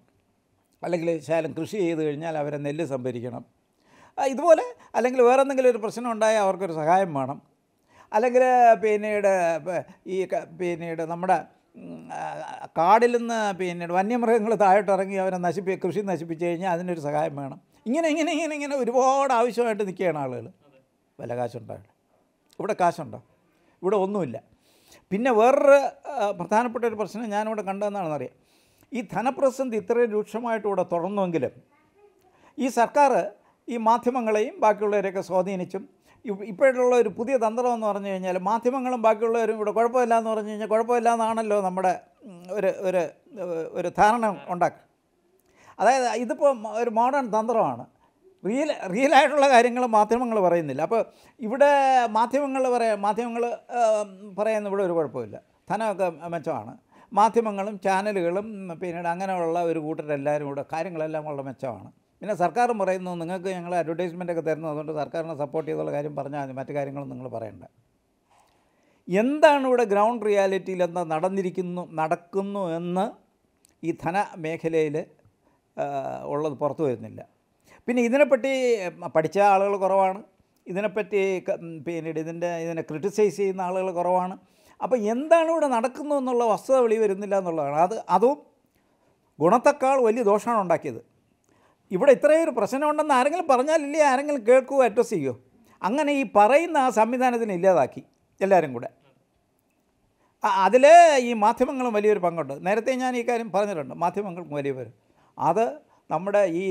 അല്ലെങ്കിൽ ശാലം കൃഷി ചെയ്ത് കഴിഞ്ഞാൽ അവരെ നെല്ല് സംഭരിക്കണം ഇതുപോലെ അല്ലെങ്കിൽ വേറെ എന്തെങ്കിലും ഒരു പ്രശ്നം ഉണ്ടായാൽ അവർക്കൊരു സഹായം വേണം അല്ലെങ്കിൽ പിന്നീട് ഈ പിന്നീട് നമ്മുടെ കാടിൽ നിന്ന് പിന്നെ വന്യമൃഗങ്ങൾ താഴോട്ടിറങ്ങി അവരെ നശിപ്പി കൃഷി നശിപ്പിച്ച് കഴിഞ്ഞാൽ അതിനൊരു സഹായം വേണം ഇങ്ങനെ ഇങ്ങനെ ഇങ്ങനെ ഇങ്ങനെ ഒരുപാട് ആവശ്യമായിട്ട് നിൽക്കുകയാണ് ആളുകൾ വില കാശുണ്ടാവില്ല ഇവിടെ കാശുണ്ടോ ഇവിടെ ഒന്നുമില്ല പിന്നെ വേറൊരു പ്രധാനപ്പെട്ട ഒരു പ്രശ്നം ഞാനിവിടെ അറിയാം ഈ ധനപ്രസന്ധി ഇത്രയും രൂക്ഷമായിട്ട് ഇവിടെ തുടർന്നുവെങ്കിലും ഈ സർക്കാർ ഈ മാധ്യമങ്ങളെയും ബാക്കിയുള്ളവരെയൊക്കെ സ്വാധീനിച്ചും ഇപ്പോഴുള്ള ഒരു പുതിയ തന്ത്രം എന്ന് പറഞ്ഞു കഴിഞ്ഞാൽ മാധ്യമങ്ങളും ബാക്കിയുള്ളവരും ഇവിടെ കുഴപ്പമില്ല എന്ന് പറഞ്ഞു കഴിഞ്ഞാൽ കുഴപ്പമില്ല എന്നാണല്ലോ നമ്മുടെ ഒരു ഒരു ഒരു ധാരണ ഉണ്ടാക്കുക അതായത് ഇതിപ്പോൾ ഒരു മോഡേൺ തന്ത്രമാണ് റിയൽ റിയലായിട്ടുള്ള കാര്യങ്ങൾ മാധ്യമങ്ങൾ പറയുന്നില്ല അപ്പോൾ ഇവിടെ മാധ്യമങ്ങൾ പറയാം മാധ്യമങ്ങൾ പറയുന്ന ഇവിടെ ഒരു കുഴപ്പമില്ല ധനമൊക്കെ മെച്ചമാണ് മാധ്യമങ്ങളും ചാനലുകളും പിന്നീട് അങ്ങനെയുള്ള ഒരു കൂട്ടരെല്ലാവരും കൂടെ കാര്യങ്ങളെല്ലാം ഉള്ള മെച്ചമാണ് പിന്നെ സർക്കാർ പറയുന്നു നിങ്ങൾക്ക് ഞങ്ങൾ അഡ്വർടൈസ്മെൻ്റ് ഒക്കെ തരുന്നു അതുകൊണ്ട് സർക്കാരിനെ സപ്പോർട്ട് ചെയ്തുള്ള കാര്യം പറഞ്ഞാൽ മതി മറ്റു കാര്യങ്ങളും നിങ്ങൾ പറയണ്ട എന്താണ് ഇവിടെ ഗ്രൗണ്ട് റിയാലിറ്റിയിൽ എന്താ നടന്നിരിക്കുന്നു നടക്കുന്നു എന്ന് ഈ ധന മേഖലയിൽ ഉള്ളത് പുറത്തു വരുന്നില്ല പിന്നെ ഇതിനെപ്പറ്റി പഠിച്ച ആളുകൾ കുറവാണ് ഇതിനെപ്പറ്റി പിന്നീട് ഇതിൻ്റെ ഇതിനെ ക്രിട്ടിസൈസ് ചെയ്യുന്ന ആളുകൾ കുറവാണ് അപ്പോൾ എന്താണ് ഇവിടെ നടക്കുന്നു എന്നുള്ള വസ്തുത വെളി വരുന്നില്ല എന്നുള്ളതാണ് അത് അതും ഗുണത്തെക്കാൾ വലിയ ദോഷമാണ് ഉണ്ടാക്കിയത് ഇവിടെ ഇത്രയും ഒരു പ്രശ്നമുണ്ടെന്ന് ആരെങ്കിലും പറഞ്ഞാലില്ലേ ആരെങ്കിലും കേൾക്കുമോ അഡ്രസ്സ് ചെയ്യുമോ അങ്ങനെ ഈ പറയുന്ന ആ സംവിധാനത്തിന് ഇല്ലാതാക്കി എല്ലാവരും കൂടെ അതിൽ ഈ മാധ്യമങ്ങളും വലിയൊരു പങ്കുണ്ട് നേരത്തെ ഞാൻ ഈ കാര്യം പറഞ്ഞിട്ടുണ്ട് മാധ്യമങ്ങൾക്കും വലിയ പേര് അത് നമ്മുടെ ഈ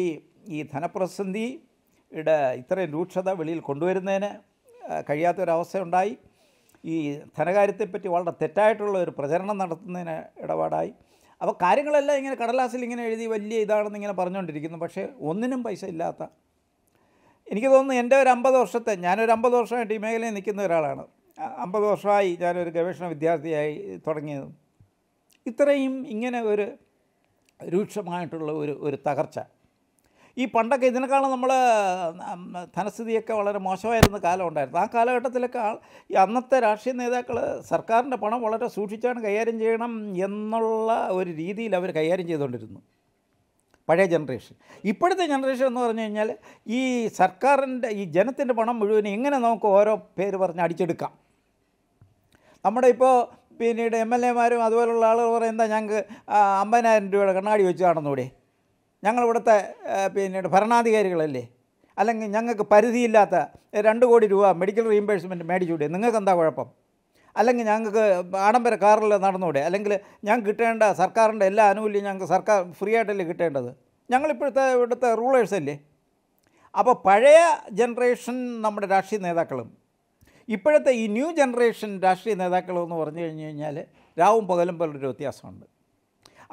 ഈ ധനപ്രതിസന്ധിയുടെ ഇത്രയും രൂക്ഷത വെളിയിൽ കൊണ്ടുവരുന്നതിന് കഴിയാത്തൊരവസ്ഥയുണ്ടായി ഈ ധനകാര്യത്തെപ്പറ്റി വളരെ തെറ്റായിട്ടുള്ള ഒരു പ്രചരണം നടത്തുന്നതിന് ഇടപാടായി അപ്പോൾ കാര്യങ്ങളെല്ലാം ഇങ്ങനെ കടലാസിൽ ഇങ്ങനെ എഴുതി വലിയ ഇതാണെന്ന് ഇങ്ങനെ പറഞ്ഞുകൊണ്ടിരിക്കുന്നു പക്ഷേ ഒന്നിനും പൈസ ഇല്ലാത്ത എനിക്ക് തോന്നുന്നു എൻ്റെ ഒരു അമ്പത് വർഷത്തെ ഞാനൊരു അമ്പത് വർഷമായിട്ട് ഈ മേഖലയിൽ നിൽക്കുന്ന ഒരാളാണ് അമ്പത് വർഷമായി ഞാനൊരു ഗവേഷണ വിദ്യാർത്ഥിയായി തുടങ്ങിയത് ഇത്രയും ഇങ്ങനെ ഒരു രൂക്ഷമായിട്ടുള്ള ഒരു ഒരു തകർച്ച ഈ പണ്ടൊക്കെ ഇതിനേക്കാളും നമ്മൾ ധനസ്ഥിതിയൊക്കെ വളരെ മോശമായിരുന്ന കാലം ഉണ്ടായിരുന്നു ആ കാലഘട്ടത്തിലൊക്കെ ആൾ ഈ അന്നത്തെ രാഷ്ട്രീയ നേതാക്കൾ സർക്കാരിൻ്റെ പണം വളരെ സൂക്ഷിച്ചാണ് കൈകാര്യം ചെയ്യണം എന്നുള്ള ഒരു രീതിയിൽ അവർ കൈകാര്യം ചെയ്തുകൊണ്ടിരുന്നു പഴയ ജനറേഷൻ ഇപ്പോഴത്തെ ജനറേഷൻ എന്ന് പറഞ്ഞു കഴിഞ്ഞാൽ ഈ സർക്കാരിൻ്റെ ഈ ജനത്തിൻ്റെ പണം മുഴുവൻ എങ്ങനെ നമുക്ക് ഓരോ പേര് പറഞ്ഞ് അടിച്ചെടുക്കാം നമ്മുടെ ഇപ്പോൾ പിന്നീട് എം എൽ എമാരും അതുപോലുള്ള ആളുകൾ പറയുന്നത് ഞങ്ങൾക്ക് അമ്പതിനായിരം രൂപയുടെ കണ്ണാടി വെച്ച് കാണുന്നൂടെ ഞങ്ങളിവിടുത്തെ പിന്നീട് ഭരണാധികാരികളല്ലേ അല്ലെങ്കിൽ ഞങ്ങൾക്ക് പരിധിയില്ലാത്ത രണ്ട് കോടി രൂപ മെഡിക്കൽ റീഇംബേഴ്സ്മെൻറ്റ് മേടിച്ചൂടെ നിങ്ങൾക്ക് എന്താ കുഴപ്പം അല്ലെങ്കിൽ ഞങ്ങൾക്ക് ആഡംബര കാറിൽ നടന്നൂടെ അല്ലെങ്കിൽ ഞാൻ കിട്ടേണ്ട സർക്കാരിൻ്റെ എല്ലാ ആനുകൂല്യം ഞങ്ങൾക്ക് സർക്കാർ ഫ്രീ ആയിട്ടല്ലേ കിട്ടേണ്ടത് ഞങ്ങളിപ്പോഴത്തെ ഇവിടുത്തെ റൂളേഴ്സ് അല്ലേ അപ്പോൾ പഴയ ജനറേഷൻ നമ്മുടെ രാഷ്ട്രീയ നേതാക്കളും ഇപ്പോഴത്തെ ഈ ന്യൂ ജനറേഷൻ രാഷ്ട്രീയ നേതാക്കളും എന്ന് പറഞ്ഞു കഴിഞ്ഞു കഴിഞ്ഞാൽ രാവും പകലും പോലൊരു വ്യത്യാസമുണ്ട്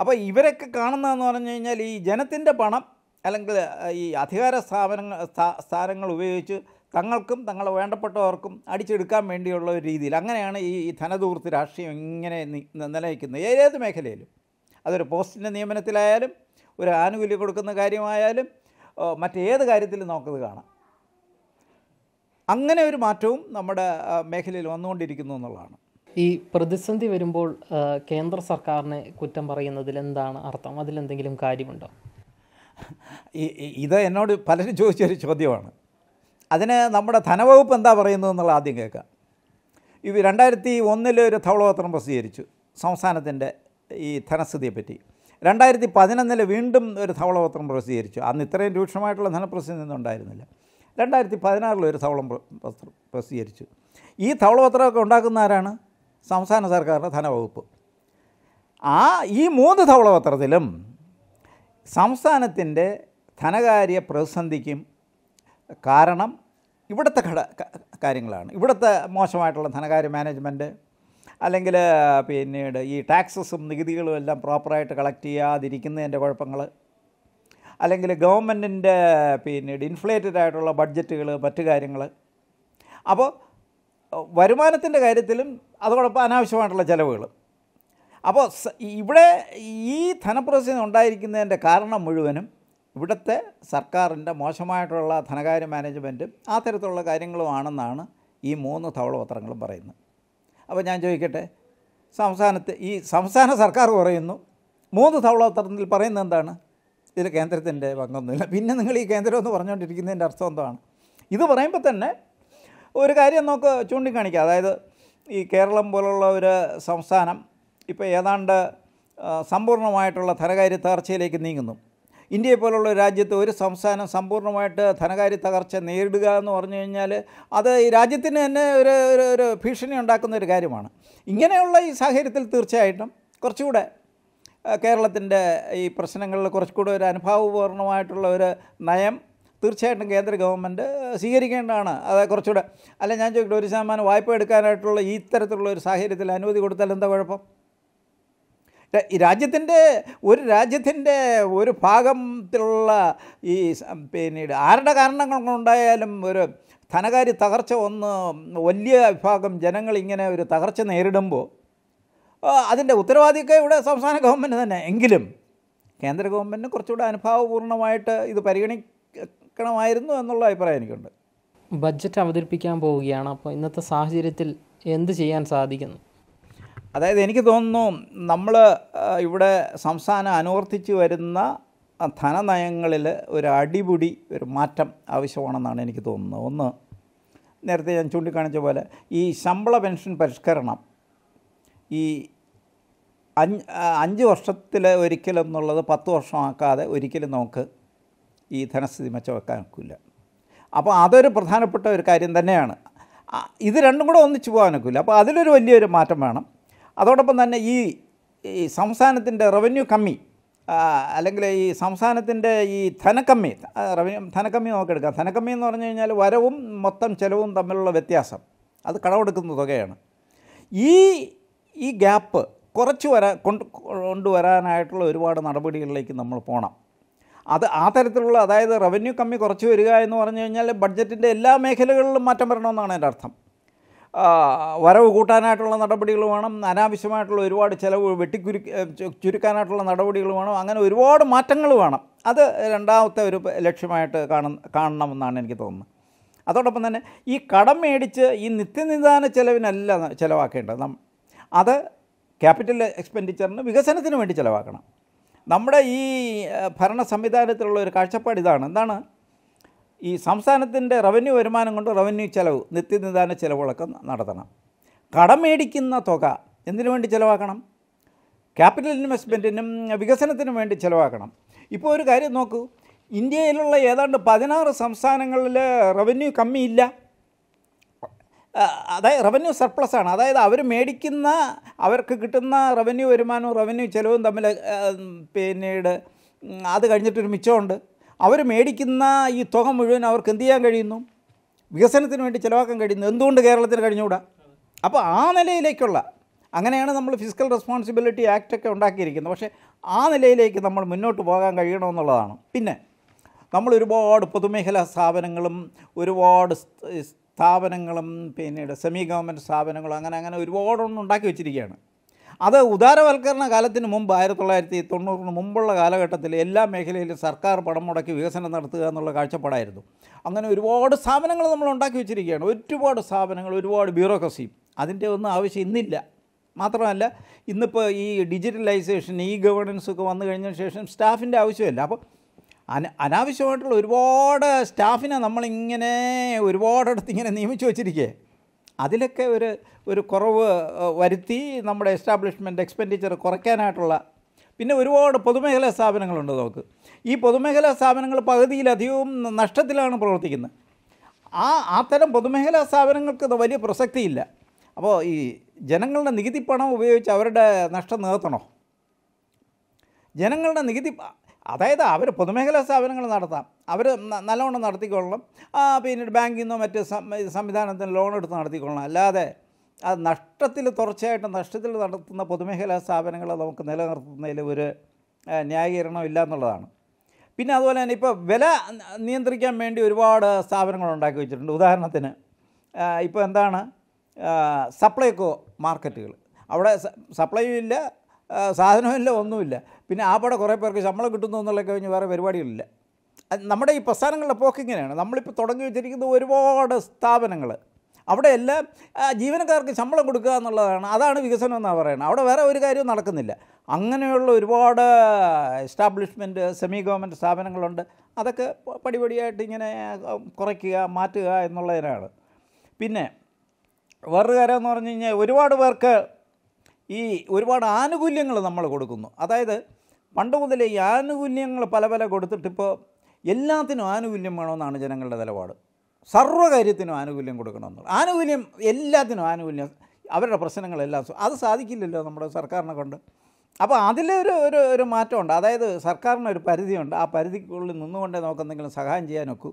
അപ്പോൾ ഇവരൊക്കെ കാണുന്നതെന്ന് പറഞ്ഞു കഴിഞ്ഞാൽ ഈ ജനത്തിൻ്റെ പണം അല്ലെങ്കിൽ ഈ അധികാര സ്ഥാപനങ്ങൾ സ്ഥാനങ്ങൾ ഉപയോഗിച്ച് തങ്ങൾക്കും തങ്ങളെ വേണ്ടപ്പെട്ടവർക്കും അടിച്ചെടുക്കാൻ വേണ്ടിയുള്ള ഒരു രീതിയിൽ അങ്ങനെയാണ് ഈ ധനധൂർത്ത് രാഷ്ട്രീയം ഇങ്ങനെ നിലനിൽക്കുന്നത് ഏത് മേഖലയിലും അതൊരു പോസ്റ്റിൻ്റെ നിയമനത്തിലായാലും ഒരു ആനുകൂല്യം കൊടുക്കുന്ന കാര്യമായാലും മറ്റേത് കാര്യത്തിലും നമുക്കത് കാണാം അങ്ങനെ ഒരു മാറ്റവും നമ്മുടെ മേഖലയിൽ വന്നുകൊണ്ടിരിക്കുന്നു എന്നുള്ളതാണ് ഈ പ്രതിസന്ധി വരുമ്പോൾ കേന്ദ്ര സർക്കാരിനെ കുറ്റം പറയുന്നതിൽ എന്താണ് അർത്ഥം അതിലെന്തെങ്കിലും കാര്യമുണ്ടോ ഇത് എന്നോട് പലരും ചോദിച്ചൊരു ചോദ്യമാണ് അതിന് നമ്മുടെ ധനവകുപ്പ് എന്താ പറയുന്നത് എന്നുള്ള ആദ്യം കേൾക്കാം ഇവ രണ്ടായിരത്തി ഒന്നിൽ ഒരു ധവളപത്രം പ്രസിദ്ധീകരിച്ചു സംസ്ഥാനത്തിൻ്റെ ഈ ധനസ്ഥിതിയെപ്പറ്റി രണ്ടായിരത്തി പതിനൊന്നിൽ വീണ്ടും ഒരു ധവളപത്രം പ്രസിദ്ധീകരിച്ചു അന്ന് ഇത്രയും രൂക്ഷമായിട്ടുള്ള ധനപ്രസിദ്ധി ഒന്നും ഉണ്ടായിരുന്നില്ല രണ്ടായിരത്തി പതിനാറിൽ ഒരു ധവളം പ്രസിദ്ധീകരിച്ചു ഈ ധവളപത്രമൊക്കെ ഉണ്ടാക്കുന്ന ആരാണ് സംസ്ഥാന സർക്കാരിൻ്റെ ധനവകുപ്പ് ആ ഈ മൂന്ന് ധവളപത്രത്തിലും സംസ്ഥാനത്തിൻ്റെ ധനകാര്യ പ്രതിസന്ധിക്കും കാരണം ഇവിടുത്തെ ഘട കാര്യങ്ങളാണ് ഇവിടുത്തെ മോശമായിട്ടുള്ള ധനകാര്യ മാനേജ്മെൻറ്റ് അല്ലെങ്കിൽ പിന്നീട് ഈ ടാക്സസും നികുതികളും എല്ലാം പ്രോപ്പറായിട്ട് കളക്ട് ചെയ്യാതിരിക്കുന്നതിൻ്റെ കുഴപ്പങ്ങൾ അല്ലെങ്കിൽ ഗവൺമെൻറ്റിൻ്റെ പിന്നീട് ഇൻഫ്ലേറ്റഡ് ആയിട്ടുള്ള ബഡ്ജറ്റുകൾ മറ്റു കാര്യങ്ങൾ അപ്പോൾ വരുമാനത്തിൻ്റെ കാര്യത്തിലും അതോടൊപ്പം അനാവശ്യമായിട്ടുള്ള ചിലവുകൾ അപ്പോൾ ഇവിടെ ഈ ധനപ്രസരം ഉണ്ടായിരിക്കുന്നതിൻ്റെ കാരണം മുഴുവനും ഇവിടുത്തെ സർക്കാരിൻ്റെ മോശമായിട്ടുള്ള ധനകാര്യ മാനേജ്മെൻറ്റും ആ തരത്തിലുള്ള കാര്യങ്ങളുമാണെന്നാണ് ഈ മൂന്ന് ധവളപത്രങ്ങളും പറയുന്നത് അപ്പോൾ ഞാൻ ചോദിക്കട്ടെ സംസ്ഥാനത്ത് ഈ സംസ്ഥാന സർക്കാർ പറയുന്നു മൂന്ന് ധവളപത്രത്തിൽ പറയുന്നത് എന്താണ് ഇതിൽ കേന്ദ്രത്തിൻ്റെ പങ്കൊന്നുമില്ല പിന്നെ നിങ്ങൾ ഈ കേന്ദ്രം എന്ന് പറഞ്ഞുകൊണ്ടിരിക്കുന്നതിൻ്റെ അർത്ഥം എന്താണ് ഇത് പറയുമ്പോൾ തന്നെ ഒരു കാര്യം നമുക്ക് ചൂണ്ടിക്കാണിക്കാം അതായത് ഈ കേരളം പോലുള്ള ഒരു സംസ്ഥാനം ഇപ്പോൾ ഏതാണ്ട് സമ്പൂർണ്ണമായിട്ടുള്ള ധനകാര്യ തകർച്ചയിലേക്ക് നീങ്ങുന്നു ഇന്ത്യയെ പോലുള്ള രാജ്യത്ത് ഒരു സംസ്ഥാനം സമ്പൂർണ്ണമായിട്ട് ധനകാര്യ തകർച്ച നേരിടുക എന്ന് പറഞ്ഞു കഴിഞ്ഞാൽ അത് ഈ രാജ്യത്തിന് തന്നെ ഒരു ഒരു ഭീഷണി ഉണ്ടാക്കുന്ന ഒരു കാര്യമാണ് ഇങ്ങനെയുള്ള ഈ സാഹചര്യത്തിൽ തീർച്ചയായിട്ടും കുറച്ചുകൂടെ കേരളത്തിൻ്റെ ഈ പ്രശ്നങ്ങളിൽ കുറച്ചുകൂടെ ഒരു അനുഭാവപൂർണ്ണമായിട്ടുള്ള ഒരു നയം തീർച്ചയായിട്ടും കേന്ദ്ര ഗവൺമെൻറ് സ്വീകരിക്കേണ്ടതാണ് അത് കുറച്ചുകൂടെ അല്ല ഞാൻ ചോദിക്കട്ടെ ഒരു ശതമാനം വായ്പ എടുക്കാനായിട്ടുള്ള ഈ തരത്തിലുള്ള ഒരു സാഹചര്യത്തിൽ അനുമതി കൊടുത്താൽ എന്താ കുഴപ്പം രാജ്യത്തിൻ്റെ ഒരു രാജ്യത്തിൻ്റെ ഒരു ഭാഗത്തിലുള്ള ഈ പിന്നീട് ആരുടെ കാരണങ്ങൾ ഉണ്ടായാലും ഒരു ധനകാര്യ തകർച്ച ഒന്ന് വലിയ വിഭാഗം ജനങ്ങൾ ഇങ്ങനെ ഒരു തകർച്ച നേരിടുമ്പോൾ അതിൻ്റെ ഉത്തരവാദിത്തമൊക്കെ ഇവിടെ സംസ്ഥാന ഗവൺമെൻറ് തന്നെ എങ്കിലും കേന്ദ്ര ഗവൺമെൻറ്റിന് കുറച്ചുകൂടെ അനുഭാവപൂർണ്ണമായിട്ട് ഇത് പരിഗണി ആക്കണമായിരുന്നു എന്നുള്ള അഭിപ്രായം എനിക്കുണ്ട് ബഡ്ജറ്റ് അവതരിപ്പിക്കാൻ പോവുകയാണ് അപ്പോൾ ഇന്നത്തെ സാഹചര്യത്തിൽ എന്ത് ചെയ്യാൻ സാധിക്കുന്നു അതായത് എനിക്ക് തോന്നുന്നു നമ്മൾ ഇവിടെ സംസ്ഥാനം അനുവർത്തിച്ചു വരുന്ന ധനനയങ്ങളിൽ ഒരു അടിപൊടി ഒരു മാറ്റം ആവശ്യമാണെന്നാണ് എനിക്ക് തോന്നുന്നത് ഒന്ന് നേരത്തെ ഞാൻ ചൂണ്ടിക്കാണിച്ച പോലെ ഈ ശമ്പള പെൻഷൻ പരിഷ്കരണം ഈ അഞ്ച് അഞ്ച് വർഷത്തിൽ ഒരിക്കലെന്നുള്ളത് പത്ത് വർഷമാക്കാതെ ഒരിക്കലും നമുക്ക് ഈ ധനസ്ഥിതി മെച്ചവെക്കാൻ ഒക്കില്ല അപ്പോൾ അതൊരു പ്രധാനപ്പെട്ട ഒരു കാര്യം തന്നെയാണ് ഇത് രണ്ടും കൂടെ ഒന്നിച്ചു പോകാനൊക്കില്ല അപ്പോൾ അതിലൊരു വലിയൊരു മാറ്റം വേണം അതോടൊപ്പം തന്നെ ഈ ഈ സംസ്ഥാനത്തിൻ്റെ റവന്യൂ കമ്മി അല്ലെങ്കിൽ ഈ സംസ്ഥാനത്തിൻ്റെ ഈ ധനക്കമ്മി റവന്യൂ ധനക്കമ്മി എടുക്കാം ധനക്കമ്മി എന്ന് പറഞ്ഞു കഴിഞ്ഞാൽ വരവും മൊത്തം ചെലവും തമ്മിലുള്ള വ്യത്യാസം അത് കടമെടുക്കുന്ന തുകയാണ് ഈ ഈ ഗ്യാപ്പ് കുറച്ച് വരാ കൊണ്ട് കൊണ്ടുവരാനായിട്ടുള്ള ഒരുപാട് നടപടികളിലേക്ക് നമ്മൾ പോകണം അത് ആ തരത്തിലുള്ള അതായത് റവന്യൂ കമ്മി കുറച്ച് വരിക എന്ന് പറഞ്ഞു കഴിഞ്ഞാൽ ബഡ്ജറ്റിൻ്റെ എല്ലാ മേഖലകളിലും മാറ്റം വരണമെന്നാണ് എൻ്റെ അർത്ഥം വരവ് കൂട്ടാനായിട്ടുള്ള നടപടികൾ വേണം അനാവശ്യമായിട്ടുള്ള ഒരുപാട് ചിലവ് വെട്ടിക്കുരു ചുരുക്കാനായിട്ടുള്ള നടപടികൾ വേണം അങ്ങനെ ഒരുപാട് മാറ്റങ്ങൾ വേണം അത് രണ്ടാമത്തെ ഒരു ലക്ഷ്യമായിട്ട് കാണുന്ന കാണണമെന്നാണ് എനിക്ക് തോന്നുന്നത് അതോടൊപ്പം തന്നെ ഈ കടം മേടിച്ച് ഈ നിത്യനിദാന ചിലവിനല്ല ചിലവാക്കേണ്ടത് അത് ക്യാപിറ്റൽ എക്സ്പെൻഡിച്ചറിന് വികസനത്തിന് വേണ്ടി ചിലവാക്കണം നമ്മുടെ ഈ ഭരണ സംവിധാനത്തിലുള്ള ഒരു കാഴ്ചപ്പാട് ഇതാണ് എന്താണ് ഈ സംസ്ഥാനത്തിൻ്റെ റവന്യൂ വരുമാനം കൊണ്ട് റവന്യൂ ചെലവ് നിത്യനിദാന ചിലവുകളൊക്കെ നടത്തണം കടം മേടിക്കുന്ന തുക എന്തിനു വേണ്ടി ചിലവാക്കണം ക്യാപിറ്റൽ ഇൻവെസ്റ്റ്മെൻറ്റിനും വികസനത്തിനും വേണ്ടി ചിലവാക്കണം ഇപ്പോൾ ഒരു കാര്യം നോക്കൂ ഇന്ത്യയിലുള്ള ഏതാണ്ട് പതിനാറ് സംസ്ഥാനങ്ങളിൽ റവന്യൂ കമ്മിയില്ല അതായത് റവന്യൂ സർപ്ലസ് ആണ് അതായത് അവർ മേടിക്കുന്ന അവർക്ക് കിട്ടുന്ന റവന്യൂ വരുമാനവും റവന്യൂ ചിലവും തമ്മിൽ പിന്നീട് അത് കഴിഞ്ഞിട്ടൊരു മിച്ചമുണ്ട് അവർ മേടിക്കുന്ന ഈ തുക മുഴുവൻ അവർക്ക് എന്ത് ചെയ്യാൻ കഴിയുന്നു വികസനത്തിന് വേണ്ടി ചിലവാക്കാൻ കഴിയുന്നു എന്തുകൊണ്ട് കേരളത്തിന് കഴിഞ്ഞുകൂടാ അപ്പോൾ ആ നിലയിലേക്കുള്ള അങ്ങനെയാണ് നമ്മൾ ഫിസിക്കൽ റെസ്പോൺസിബിലിറ്റി ആക്റ്റൊക്കെ ഉണ്ടാക്കിയിരിക്കുന്നത് പക്ഷേ ആ നിലയിലേക്ക് നമ്മൾ മുന്നോട്ട് പോകാൻ കഴിയണമെന്നുള്ളതാണ് പിന്നെ നമ്മൾ ഒരുപാട് പൊതുമേഖലാ സ്ഥാപനങ്ങളും ഒരുപാട് സ്ഥാപനങ്ങളും പിന്നീട് സെമി ഗവൺമെൻറ് സ്ഥാപനങ്ങളും അങ്ങനെ അങ്ങനെ ഒരുപാടൊന്നും ഉണ്ടാക്കി വെച്ചിരിക്കുകയാണ് അത് ഉദാരവൽക്കരണ കാലത്തിന് മുമ്പ് ആയിരത്തി തൊള്ളായിരത്തി തൊണ്ണൂറിന് മുമ്പുള്ള കാലഘട്ടത്തിൽ എല്ലാ മേഖലയിലും സർക്കാർ പടം മുടക്കി വികസനം നടത്തുക എന്നുള്ള കാഴ്ചപ്പാടായിരുന്നു അങ്ങനെ ഒരുപാട് സ്ഥാപനങ്ങൾ നമ്മൾ ഉണ്ടാക്കി വെച്ചിരിക്കുകയാണ് ഒരുപാട് സ്ഥാപനങ്ങൾ ഒരുപാട് ബ്യൂറോക്രസിയും അതിൻ്റെ ഒന്നും ആവശ്യം ഇന്നില്ല മാത്രമല്ല ഇന്നിപ്പോൾ ഈ ഡിജിറ്റലൈസേഷൻ ഇ ഗവേണൻസ് ഒക്കെ വന്നു കഴിഞ്ഞതിന് ശേഷം സ്റ്റാഫിൻ്റെ ആവശ്യമില്ല അപ്പോൾ അന അനാവശ്യമായിട്ടുള്ള ഒരുപാട് സ്റ്റാഫിനെ നമ്മളിങ്ങനെ ഒരുപാടടുത്ത് ഇങ്ങനെ നിയമിച്ചു വെച്ചിരിക്കേ അതിലൊക്കെ ഒരു ഒരു കുറവ് വരുത്തി നമ്മുടെ എസ്റ്റാബ്ലിഷ്മെൻറ്റ് എക്സ്പെൻഡിച്ചർ കുറയ്ക്കാനായിട്ടുള്ള പിന്നെ ഒരുപാട് പൊതുമേഖലാ സ്ഥാപനങ്ങളുണ്ട് നമുക്ക് ഈ പൊതുമേഖലാ സ്ഥാപനങ്ങൾ പകുതിയിലധികവും നഷ്ടത്തിലാണ് പ്രവർത്തിക്കുന്നത് ആ തരം പൊതുമേഖലാ സ്ഥാപനങ്ങൾക്ക് വലിയ പ്രസക്തിയില്ല അപ്പോൾ ഈ ജനങ്ങളുടെ നികുതി പണം ഉപയോഗിച്ച് അവരുടെ നഷ്ടം നികത്തണോ ജനങ്ങളുടെ നികുതി അതായത് അവർ പൊതുമേഖലാ സ്ഥാപനങ്ങൾ നടത്താം അവർ നല്ലവണ്ണം നടത്തിക്കൊള്ളണം പിന്നീട് ബാങ്കിൽ നിന്നോ മറ്റ് സംവിധാനത്തിൽ ലോൺ എടുത്ത് നടത്തിക്കൊള്ളണം അല്ലാതെ അത് നഷ്ടത്തിൽ തുടർച്ചയായിട്ട് നഷ്ടത്തിൽ നടത്തുന്ന പൊതുമേഖലാ സ്ഥാപനങ്ങളെ നമുക്ക് നിലനിർത്തുന്നതിൽ ഒരു ന്യായീകരണം ഇല്ല എന്നുള്ളതാണ് പിന്നെ അതുപോലെ തന്നെ ഇപ്പോൾ വില നിയന്ത്രിക്കാൻ വേണ്ടി ഒരുപാട് സ്ഥാപനങ്ങൾ ഉണ്ടാക്കി വെച്ചിട്ടുണ്ട് ഉദാഹരണത്തിന് ഇപ്പോൾ എന്താണ് സപ്ലൈകോ മാർക്കറ്റുകൾ അവിടെ സപ്ലൈയും ഇല്ല സാധനമില്ല ഒന്നുമില്ല പിന്നെ ആ പടം കുറേ പേർക്ക് ശമ്പളം കിട്ടുന്നു എന്നുള്ള കഴിഞ്ഞ് വേറെ പരിപാടികളില്ല നമ്മുടെ ഈ പ്രസ്ഥാനങ്ങളുടെ പോക്ക് ഇങ്ങനെയാണ് നമ്മളിപ്പോൾ തുടങ്ങി വെച്ചിരിക്കുന്ന ഒരുപാട് സ്ഥാപനങ്ങൾ അവിടെ എല്ലാം ജീവനക്കാർക്ക് ശമ്പളം കൊടുക്കുക എന്നുള്ളതാണ് അതാണ് വികസനം എന്നാണ് പറയുന്നത് അവിടെ വേറെ ഒരു കാര്യവും നടക്കുന്നില്ല അങ്ങനെയുള്ള ഒരുപാട് എസ്റ്റാബ്ലിഷ്മെൻറ്റ് സെമി ഗവൺമെൻറ് സ്ഥാപനങ്ങളുണ്ട് അതൊക്കെ പടിപടിയായിട്ട് ഇങ്ങനെ കുറയ്ക്കുക മാറ്റുക എന്നുള്ളതിനാണ് പിന്നെ വേറൊരു കാര്യം എന്ന് പറഞ്ഞു കഴിഞ്ഞാൽ ഒരുപാട് പേർക്ക് ഈ ഒരുപാട് ആനുകൂല്യങ്ങൾ നമ്മൾ കൊടുക്കുന്നു അതായത് പണ്ട് മുതലേ ഈ ആനുകൂല്യങ്ങൾ പല പല കൊടുത്തിട്ടിപ്പോൾ എല്ലാത്തിനും ആനുകൂല്യം വേണമെന്നാണ് ജനങ്ങളുടെ നിലപാട് സർവ്വകാര്യത്തിനും ആനുകൂല്യം കൊടുക്കണമെന്നുള്ളത് ആനുകൂല്യം എല്ലാത്തിനും ആനുകൂല്യം അവരുടെ പ്രശ്നങ്ങളെല്ലാം അത് സാധിക്കില്ലല്ലോ നമ്മുടെ സർക്കാരിനെ കൊണ്ട് അപ്പോൾ അതിലൊരു ഒരു ഒരു മാറ്റമുണ്ട് അതായത് സർക്കാരിനൊരു പരിധിയുണ്ട് ആ പരിധിക്കുള്ളിൽ നിന്നുകൊണ്ടേ എന്തെങ്കിലും സഹായം ചെയ്യാനൊക്കെ